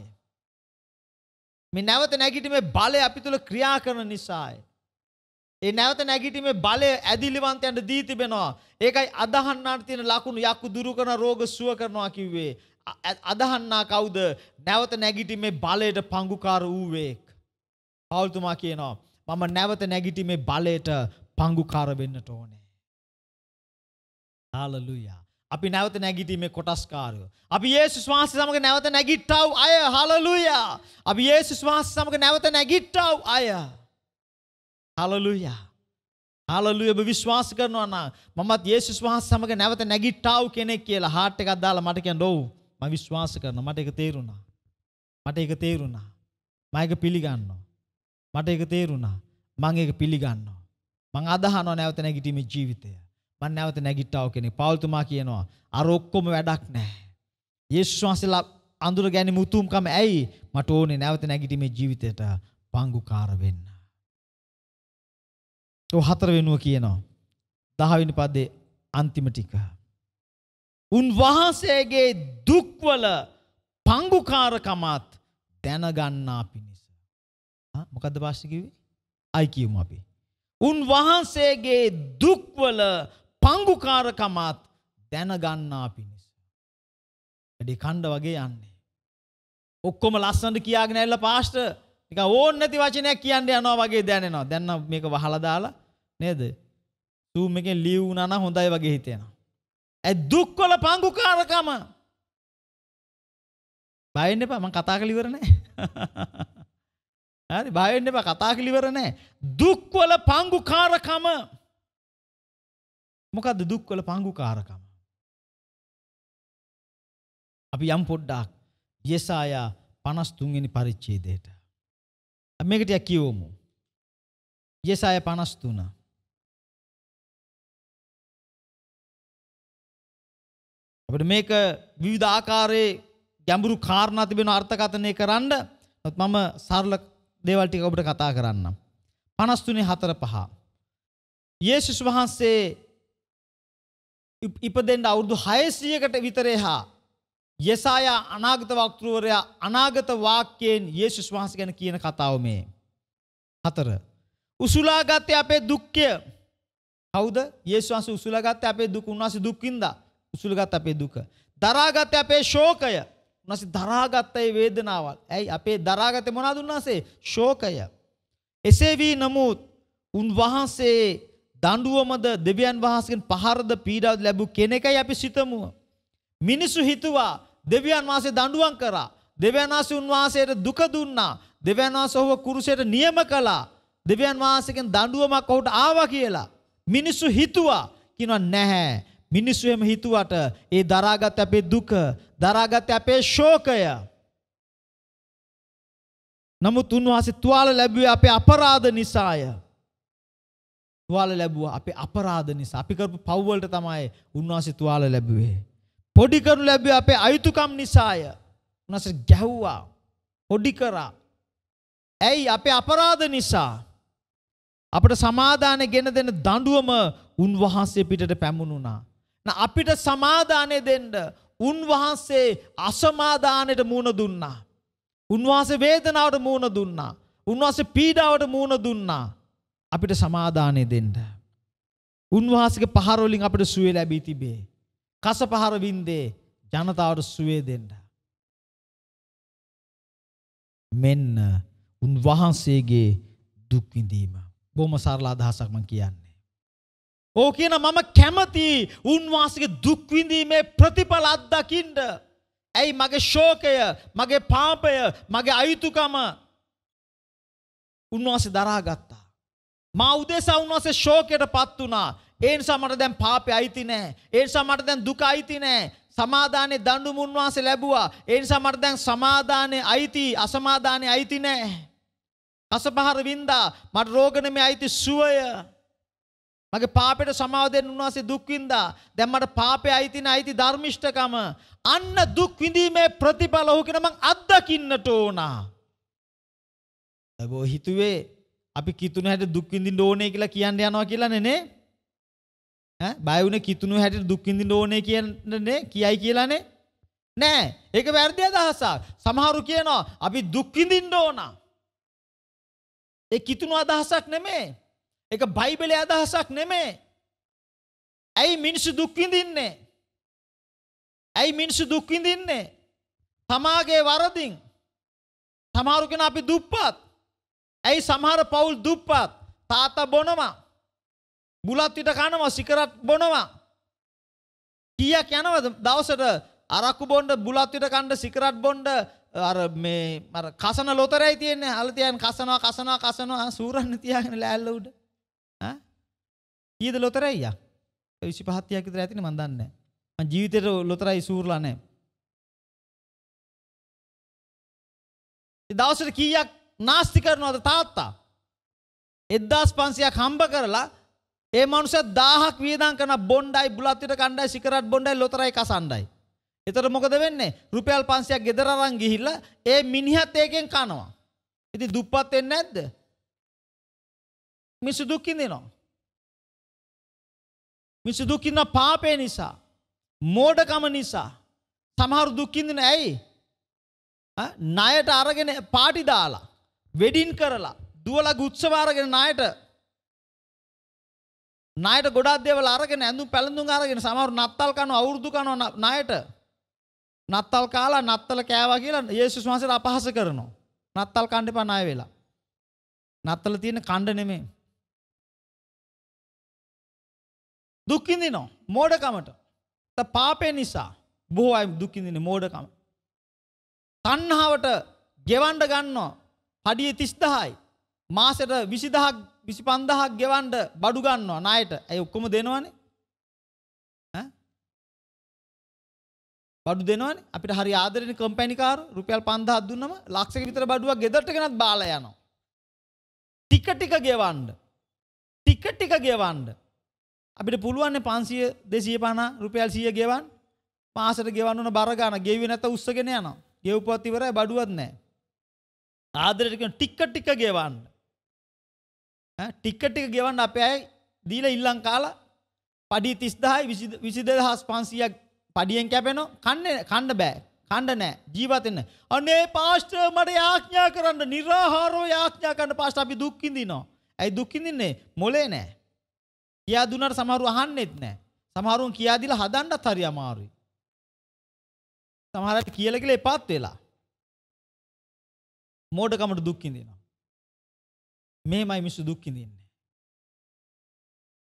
මේ නැවත නැගිටීමේ බලය අපි තුල ක්‍රියා කරන නිසායි. ඒ නැවත නැගිටීමේ බලය ඇදිලිවන්තයන්ට දී තිබෙනවා. ඒකයි අදහන්නාට තියෙන ලකුණු යක්කු දුරු කරන රෝග සුව කරනවා කිව්වේ. අදහන්නා කවුද? නැවත නැගිටීමේ බලයට පංගුකාර වූවේක්. පවුල්තුමා කියනවා මම නැවත නැගිටීමේ බලයට පංගුකාර වෙන්නට ඕනේ. හාලලුයා. අපි නැවත නැගිටීමේ කොටස්කාරයෝ. අපි යේසුස් වහන්සේ සමග නැවත නැගිට්ටව අය. හාලලුයා. අපි යේසුස් වහන්සේ සමග නැවත නැගිට්ටව අය. හාලලුයා. හාලලුයා ඔබ විශ්වාස කරනවා නම් මමත් යේසුස් වහන්සේ සමග නැවත නැගිට්ටව කෙනෙක් කියලා හાર્ට් එකක් දාලා මට කියන්න ඔව් මම විශ්වාස කරනවා. මට ඒක තේරුණා. මට ඒක තේරුණා. මම ඒක පිළිගන්නවා. මට ඒක තේරුණා. මම ඒක පිළිගන්නවා. මං අදහනවා නැවත නැගිටීමේ ජීවිතය. මම නැවත නැගිට්ටාව කෙනෙක්. පෞල්තුමා කියනවා අර ඔක්කොම වැඩක් නැහැ. යේසුස් වහන්සේලා අඳුර ගැනීම උතුම්කම ඇයි? මට ඕනේ නැවත නැගිටීමේ ජීවිතයට පංගුකාර වෙන්න. ඔව් හතර වෙනුව කියනවා. 10 වෙනි පදේ අන්තිම ටික. උන් වහන්සේගේ දුක්වල පංගුකාරකමත් දැනගන්නා පිණිස. මොකද්ද පාස්ටර් කිව්වේ? අයි කියමු අපි. උන් වහන්සේගේ දුක්වල පංගුකාරකමත් දැනගන්නා පිණිස. වැඩි කණ්ඩ වගේ යන්නේ. ඔක්කොම ලස්සනට කියාගෙන ඇවිල්ලා පාස්ටර් නිකන් ඕන් නැති වචනයක් කියන්න යනවා වගේ දැනෙනවා. දැන් නම් මේක වහලා දාලා නේද? සූම් එකෙන් ලියු වුණා නම් හොඳයි වගේ හිතෙනවා. ඒ දුක්වල පංගුකාරකම බය වෙන්න එපා මම කතා කරලා ඉවර නෑ. හරි බය වෙන්න එපා කතා කරලා ඉවර නෑ. දුක්වල පංගුකාරකම මොකද දුක්වල පංගුකාරකම. අපි යම් පොඩ්ඩක් යෙසායා පනස් තුන්ගනි පරිච්චේදයට. මේකටයක් කිවෝමු. යෙසාය පනස්තුන. අපට මේක විවිධාකාරයේ ගැඹුරු කාරණා තිබෙන අර්ථකථනය කරන්න මම සරල දේවල් ටික ඔබට කතා කරන්නම්. 53 4 5. යේසුස් වහන්සේ ඉපදෙන්ට අවුරුදු හයසියකට විතරෙහා යෙසායා අනාගත වක්තෘවරයා අනාගත වාක්‍යයෙන් යේසුස් වහන්ස ගැන කියන කතාව මේ. හතර. උසුලාගත්තය අපේ දුක්කය කවුද ඒස්වාස උසුලගත්ත අපේ දුක උන්වස දුක්කින්ද උසුලගත් අපේ දුක. දරාගත්ත අපේ ශෝකය උනස දරාගත්තයි වේදනාවල් ඇයි අපේ දරාගත මොනාදුන්නාසේ ශෝකය. එසේ වී නමුත් උන්වහන්සේ දඬුවමද දෙවියන් වහන්සේගෙන් පහරද පීඩාවද ලැබු කෙනෙක්යි අපි සිතමු. මිනිසු හිතුවා දෙවියන් වහන්සේ දඬුවම් කරා. දෙවියන් වහන්සේ උන්වහන්සේට දුක දුන්නා. දෙවියන් වහන්සේ ඔහුව කුරුසයට නියම කළා. දෙවියන් වහන්සේගෙන් දඬුවමක් ඔහුට ආවා කියලා. මිනිස්සු හිතුවා කියනවා නැහැ. මිනිස්සු එහෙම හිතුවට ඒ දරාගත් අපේ දුක, දරාගත් අපේ ශෝකය. නමුත් උන්වහන්සේ තුවාල ලැබුවේ අපේ අපරාධ නිසාය. තුවාල ලැබුවා අපේ අපරාධ නිසා අපි කරපු පව් වලට තමයි උන්වහන්සේ තුවාල ලැබුවේ පොඩි කරනු ලැබුවේ අපේ අයුතුකම් නිසාය උන්වහන්සේ ගැහුවා පොඩි කරා ඇයි අපේ අපරාධ නිසා අපට සමාදානය ගෙන දෙන දඬුවම උන්වහන්සේ පිටට පැමුණුණා අපිට සමාදානය දෙන්න උන්වහන්සේ අසමාදානයට මුණ දුන්නා උන්වහන්සේ වේදනාවට මුණ දුන්නා උන්වහන්සේ පීඩාවට මුණ දුන්නා අපිට සමාදානය දෙන්න. උන්වහන්සේගේ පහර වලින් අපිට සුවය ලැබී තිබේ. කස පහර වින්දේ ජනතාවට සුවය දෙන්න. මෙන්න උන්වහන්සේගේ දුක් විඳීම. බොහොම සරල අදහසක් මම කියන්නේ. ඕ කියන මම කැමති උන්වහන්සේගේ දුක් විඳීමේ ප්‍රතිඵල අත්දකින්න. ඇයි මගේ ශෝකය, මගේ පාපය, මගේ අයුතුකම උන්වහන්සේ දරාගත්තා. මා උදෙසා උන්වහන්සේ ශෝකයට පත් වුණා. ඒ නිසා මට දැන් පාපය අයිති නැහැ. ඒ නිසා මට දැන් දුක අයිති නැහැ. සමාදානයේ දඬුම උන්වහන්සේ ලැබුවා. ඒ නිසා මට දැන් සමාදානයේ අයිති අසමාදානයේ අයිති නැහැ. අසපහර වින්දා මට රෝග නෙමෙයි අයිති සුවය. මගේ පාපයට සමාව දෙන්න උන්වහන්සේ දුක් විඳා. දැන් මට පාපය අයිති නැයිති ධර්මිෂ්ඨකම. අන්න දුක් විඳීමේ ප්‍රතිඵල ඔහු කියන මං අත්දකින්නට ඕනා. ඒබෝ හිතුවේ අපි කිතුණු හැට දුක් විඳින්න ඕනේ කියලා කියන්න යනවා කියලානේ නේ. ඈ බය වුණේ කිතුණු හැට දුක් විඳින්න ඕනේ කියන්නේ කියයි කියලානේ. නෑ. ඒක වැරදි අදහසක්. සමහරු කියනවා අපි දුක් විඳින්න ඕන. ඒ කිතුණු අදහසක් නෙමෙයි. ඒක බයිබලයේ අදහසක් නෙමෙයි. ඇයි මිනිස්සු දුක් විඳින්නේ? ඇයි මිනිස්සු දුක් විඳින්නේ? තමාගේ වරදින්. සමහරු කියන අපි දුප්පත්. ඇයි සමහර පවුල් දුප්පත් තාත්තා බොනවා. බුලත් විට කනවා සිකරට් බොනවා. කීයක් යනවද දවසට අරක්කු බොන්න බුලත් විට කන්න සිකරට් බොන්න අර මේ අර කසන ලොතරැයි තියෙන්නේ අල තියන් කසනවා කසනවා කසනවා සූරන්න තියාගෙන ලෑල්ල උඩ. ඈ? කීයද ලොතරැයියා? 25 30ක් විතර ඇතිනේ මන් දන්නේ නැහැ. මං ජීවිතේට ලොතරැයි සූරලා නැහැ. දවසට කීයක් නාස්ති කරනවද තාත්තා. එද්දාස් පන්සියක් හම්බ කරලා ඒ මනුස දාහක් වියදන් කරන බොන්්ඩයි බුලත්තිට කණ්ඩයි සිකරත් බොන්්ඩයි ලොතරයි කසන්ඩයි. එතට මොකද වෙන්නේ රුපියල් පන්සියක් ගෙදරරං ගිහිල්ල ඒ මිනිහත් ඒකෙන් කනවා. ඉති දුප්පත් වෙන්න ඇද්ද. මිසු දුක්කින්දිනවා. මිසු දුකින්න පාපය නිසා. මෝඩකම නිසා. සමහරු දුක්කින්දින ඇයි. නයට අරගෙන පාටි දාලා. වෙඩින් කරලා දුවලා ගුත්සව අරගෙන ණයට ණයට ගොඩාක් දේවල් අරගෙන ඇඳුම් පැළඳුම් අරගෙන සමහර නත්තල් කනවා අවුරුදු කනවා ණයට නත්තල් කාලා නත්තල කෑවා කියලා යේසුස් වහන්සේට අපහාස කරනවා. නත්තල් කන්න එපා ණය වෙලා. නත්තල තියෙන කණ්ඩ නෙමෙයි. දුක් විඳිනවා මෝඩකමට. ත පාපේ නිසා බොහෝ අය දුක් විඳින්නේ මෝඩකම. තණ්හාවට ගෙවන්න ගන්නවා. හඩිය 30000යි. මාසෙට 20000ක් 25000ක් ගෙවන්න බඩු ගන්නවා ණයට. ඒ ඔක්කොම දෙනවනේ. ඈ? බඩු දෙනවනේ. අපිට හරි ආදරෙන කම්පැනි කාර් රුපියල් 5000ක් දුන්නම ලක්ෂයක විතර බඩුවක් ගෙදරට ගෙනත් බාලා යනවා. ටික ටික ගෙවන්න. ටික ටික ගෙවන්න. අපිට පුළුවන් 500 250 රුපියල් 100 ගෙවන්න. මාසෙට ගෙවන්න ඕන බර ගන්න. ගෙවුවේ නැත්නම් උස්සගෙන යනවා. ගෙවපුවත් ඉවරයි බඩුවත් නැහැ. ආදරයටක ටික්ක ටික ගෙවන්න. ටික්ක ටික ගෙවන්න අප ඇයි දීල ඉල්ලං කාලා පඩි තිස්දායි විසිද හස් පන්සියක් පඩියෙන් කැපෙන කන්න කණ්ඩ බෑ කණ්ඩ නෑ ජීවතන්න. අනේ පාෂ්ට්‍ර මට යාඥා කරන්න නිරහාරෝ යාඥා කන්න පාෂ්ට අපි දුක්කිින්දිනවා. ඇයි දුක්කිඳන්නේ මොලේ නෑ. කියා දුනට සමහරු අහන්නෙත් නෑ සමහරුන් කියාදිල හදන්නත් හරි අමාරුයි. සමහරට කියලකල එපාත් වෙලා. මෝඩකමට දුක්කිඳනවා. මෙහෙමයි මිනිස්සු දුක්කිඳින්නේ.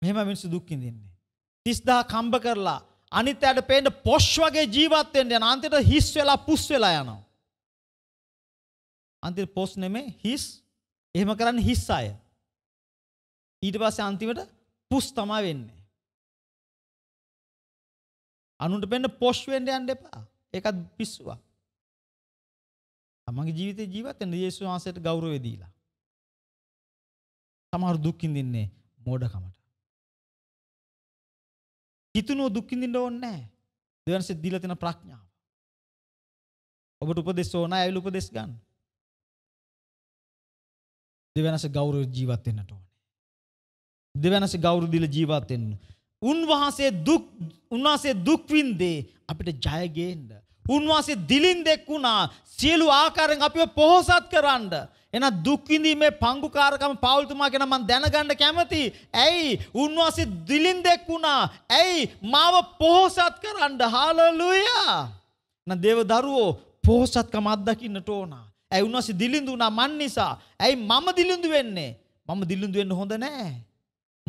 මෙහෙමයි මිනිස්සු දුක්කිඳින්නේ. 30000 කම්බ කරලා අනිත් අයට පේන්න පොෂ් වගේ ජීවත් වෙන්න යන අන්තිමට හිස් වෙලා පුස් වෙලා යනවා. අන්තිමට පොස් නෙමෙයි හිස්. එහෙම කරන්නේ හිස් අය. ඊට පස්සේ අන්තිමට පුස් තමයි වෙන්නේ. අනුන්ට පෙන්න පොෂ් වෙන්න යන්න එපා. ඒකත් පිස්සුවක්. තමන්ගේ ජීවිතේ ජීවත් වෙන යේසුස් වහන්සේට ගෞරවය දීලා. සමහර දුක් විඳින්නේ මෝඩකමට. හිතනෝ දුක් විඳින්න ඕනේ නැහැ. දෙවන්සේ දීලා තියෙන ප්‍රඥාව. ඔබට උපදෙස් ඕන ඇවිල්ලා උපදෙස් ගන්න. දෙවන්සේ ගෞරව ජීවත් වෙන්නට ඕනේ. දෙවන්සේ ගෞරව දීලා ජීවත් වෙන්න. උන්වහන්සේ දුක් උන්වහන්සේ දුක් විඳේ අපිට ජය ගේන්න. උන්වහන්සේ දිලින්දෙක් වුණා සියලු ආකාරයෙන් අපිව පොහොසත් කරන්න. එහෙනම් දුක් විඳීමේ පංගුකාරකම පාවුල්තුමා ගැන මම දැනගන්න කැමති. ඇයි උන්වහන්සේ දිලින්දෙක් වුණා? ඇයි මාව පොහොසත් කරන්න? හාලෙලූයා. එහෙනම් දේව දරුවෝ පොහොසත්කම අත්දකින්නට ඕන. ඇයි උන්වහන්සේ දිලින්දු වුණා මන් නිසා? ඇයි මම දිලින්දු වෙන්නේ? මම දිලින්දු වෙන්න හොඳ නැහැ.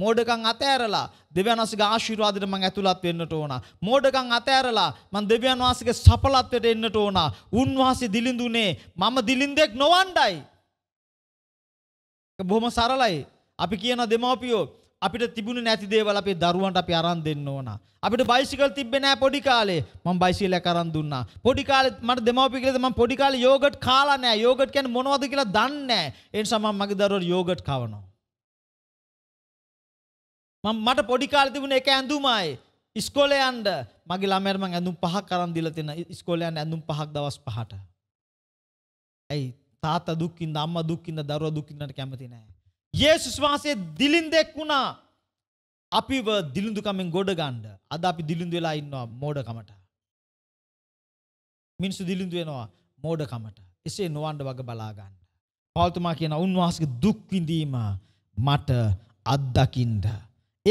මෝඩකම් අතෑරලා දෙවියන් වහන්සේගේ ආශිර්වාදයට මම ඇතුළත් වෙන්නට ඕන. මෝඩකම් අතෑරලා මම දෙවියන් වහන්සේගේ සඵලත්වයට එන්නට ඕන. උන්වහන්සේ දිලිඳුනේ මම දිලින්දෙක් නොවණ්ඩයි. බොහොම සරලයි. අපි කියන දෙමව්පියෝ අපිට තිබුණේ නැති දේවල් අපේ දරුවන්ට අපි අරන් දෙන්න ඕන. අපිට බයිසිකල් තිබ්බේ නැහැ පොඩි කාලේ. මම බයිසිකලයක් අරන් දුන්නා. පොඩි කාලේ මට දෙමව්පිය කියලා මම පොඩි කාලේ යෝගට් කාලා නැහැ. යෝගට් කියන්නේ මොනවද කියලා දන්නේ නැහැ. ඒ නිසා මම මගේ දරුවෝ යෝගට් කවනවා. මට පොඩි කාලේ තිබුණ එක ඇඳුමයි. ඉස්කෝලේ යන්න මගේ ළමයාට මම ඇඳුම් පහක් අරන් දීලා තියෙනවා. ඉස්කෝලේ යන්න ඇඳුම් පහක් දවස් පහට. ඇයි තාත්තා දුක්කින්ද අම්මා දුක්කින්ද දරුවා දුක්කින්නට කැමති නැහැ. යේසුස් වහන්සේ දිලින්දෙක් වුණා. අපිව දිලිඳුකමෙන් ගොඩ ගන්න. අද අපි දිලිඳු වෙලා ඉන්නවා මෝඩකමට. මිනිස්සු දිලිඳු වෙනවා මෝඩකමට. එසේ නොවන්න වග බලා ගන්න. පවතුමා කියන උන්වහන්සේගේ දුක් විඳීම මට අත්දකින්න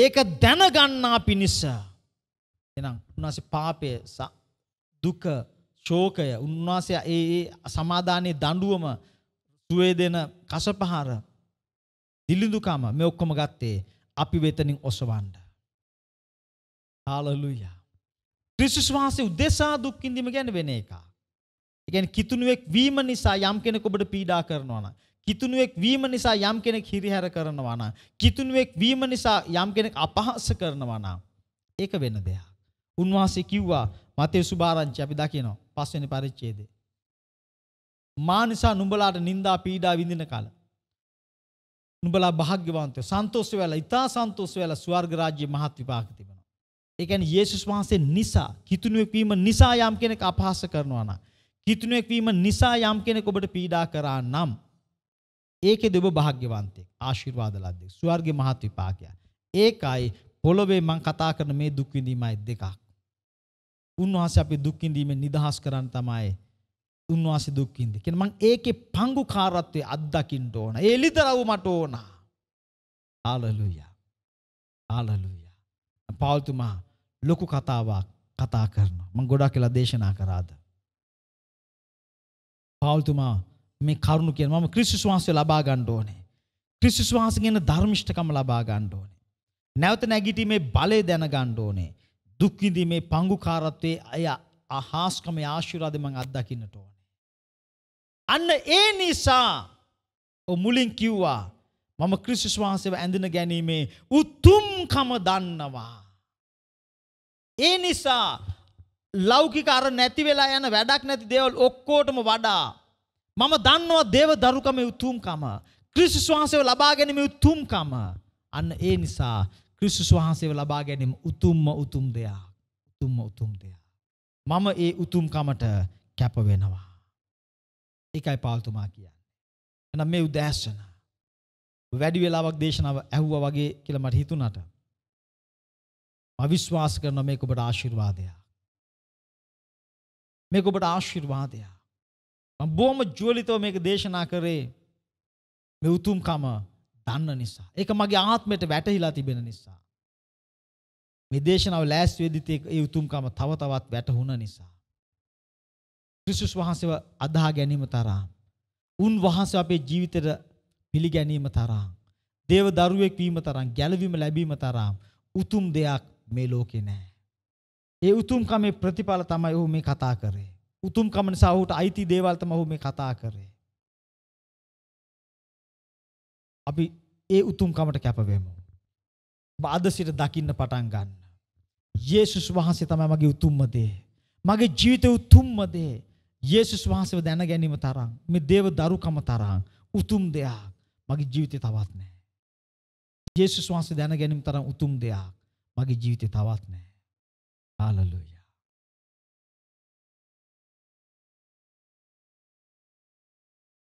ඒක දැනගන්නා පිණිස එහෙනම් උන්වහන්සේ පාපය දුක ශෝකය උන්වහන්සේ ඒ ඒ සමාදානයේ දඬුවම සුවේ දෙන කසපහර දිලිඳුකම මේ ඔක්කොම ගත්තේ අපි වෙතනින් ඔසවන්න. හාලෙලූයා. ක්‍රිස්තුස් වහන්සේ උදෙසා දුක් විඳීම කියන්නේ වෙන එකක්. ඒ කියන්නේ කිතුණුවෙක් වීම නිසා යම් කෙනෙක් ඔබට පීඩා කරනවා නම් කිතුණුවෙක් වීම නිසා යම් කෙනෙක් හිරිහැර කරනවා නම් කිතුණුවෙක් වීම නිසා යම් කෙනෙක් අපහාස කරනවා නම් ඒක වෙන දෙයක්. උන්වහන්සේ කිව්වා මතේ සුභාරංචි අපි දකිනවා පස්වෙනි පරිච්ඡේදේ. මා නිසා නුඹලාට නිന്ദා පීඩා විඳින කල නුඹලා භාග්‍යවන්තයෝ සන්තෝෂ වෙලා ඊතා සන්තෝෂ වෙලා ස්වර්ග රාජ්‍ය මහත් විපාක තිබෙනවා. ඒ කියන්නේ යේසුස් වහන්සේ නිසා කිතුණුවෙක් වීම නිසා යම් කෙනෙක් අපහාස කරනවා නම් කිතුණුවෙක් වීම නිසා යම් කෙනෙක් ඔබට පීඩා කරා නම් ඒකෙද ඔබ භාග්‍යවන්තයෙක්. ආශිර්වාද ලද්දෙක්. ස්වර්ගයේ මහත් විපාකයක්. ඒකයි පොළොවේ මම කතා කරන මේ දුක් විඳීමයි දෙකක්. උන්වහන්සේ අපි දුක් විඳීමෙන් නිදහස් කරන්න තමයි උන්වහන්සේ දුක් විඳින්නේ. කියන මං ඒකේ පංගුකාරත්වයේ අත්දකින්න ඕන. ඒ ලිතරව මට ඕන. හාලෙලූයා. හාලෙලූයා. පෞල්තුමා ලොකු කතාවක් කතා කරනවා. මං ගොඩක් කියලා දේශනා කරාද. පෞල්තුමා මේ කරුණු කියන මම ක්‍රිස්තුස් වහන්සේ ලබා ගන්න ඕනේ. ක්‍රිස්තුස් වහන්සේගෙන ධර්මිෂ්ඨකම ලබා ගන්න ඕනේ. නැවත නැගිටීමේ බලය දැන ගන්න ඕනේ. දුක් විඳීමේ පංගුකාරත්වයේ අය අහාස්කමේ ආශිර්වාදෙ මං අත්දකින්නට ඕනේ. අන්න ඒ නිසා ඔ මුලින් කිව්වා මම ක්‍රිස්තුස් වහන්සේව ඇඳින ගැනීමේ උතුම්කම දන්නවා. ඒ නිසා ලෞකික අර නැති වෙලා යන වැඩක් නැති දේවල් ඔක්කොටම වඩා මම දන්නවා දේව දරුකම උතුම්කම. ක්‍රිස්තුස් වහන්සේව ලබා ගැනීම උතුම්කම. අන්න ඒ නිසා ක්‍රිස්තුස් වහන්සේව ලබා ගැනීම උතුම්ම උතුම් දෙයක්. උතුම්ම උතුම් දෙයක්. මම ඒ උතුම්කමට කැප වෙනවා. ඒකයි පාල්තුමා කියන්නේ. එහෙනම් මේ උදෑසන වැඩි වෙලාවක් දේශනාව ඇහුවා වගේ කියලා මට හිතුණාට මම විශ්වාස කරනවා මේක ඔබට ආශිර්වාදයක්. මේක ඔබට ආශිර්වාදයක්. මම බොහොම ජුවලිතව මේක දේශනා කරේ මේ උතුම්කම දන්න නිසා. ඒක මගේ ආත්මයට වැටහිලා තිබෙන නිසා. මේ දේශනාව ලෑස්ති වෙද්දී ඒ උතුම්කම තව තවත් වැටහුණ නිසා. ක්‍රිස්තුස් වහන්සේව අදහා ගැනීම තරම් උන් වහන්සේ අපේ ජීවිතේට පිළිගැනීම තරම් දේව දරුවෙක් වීම තරම් ගැලවීම ලැබීම තරම් උතුම් දෙයක් මේ ලෝකේ නැහැ. ඒ උතුම්කමේ ප්‍රතිඵල තමයි ඔහු මේ කතා කරේ. උතුම්කම නිසා ඔහුට අයිති දේවල් තමයි ඔහු මේ කතා කරේ. අපි ඒ උතුම්කමට කැප වෙමු. අද සිට දකින්න පටන් ගන්න. යේසුස් වහන්සේ තමයි මගේ උතුම්ම දේ. මගේ ජීවිතේ උතුම්ම දේ. යේසුස් වහන්සේව දැන ගැනීම තරම් මේ දේව දරුකම තරම් උතුම් දෙයක් මගේ ජීවිතේ තවත් නැහැ. යේසුස් වහන්සේ දැන ගැනීම තරම් උතුම් දෙයක් මගේ ජීවිතේ තවත් නැහැ. හාලෙලූයා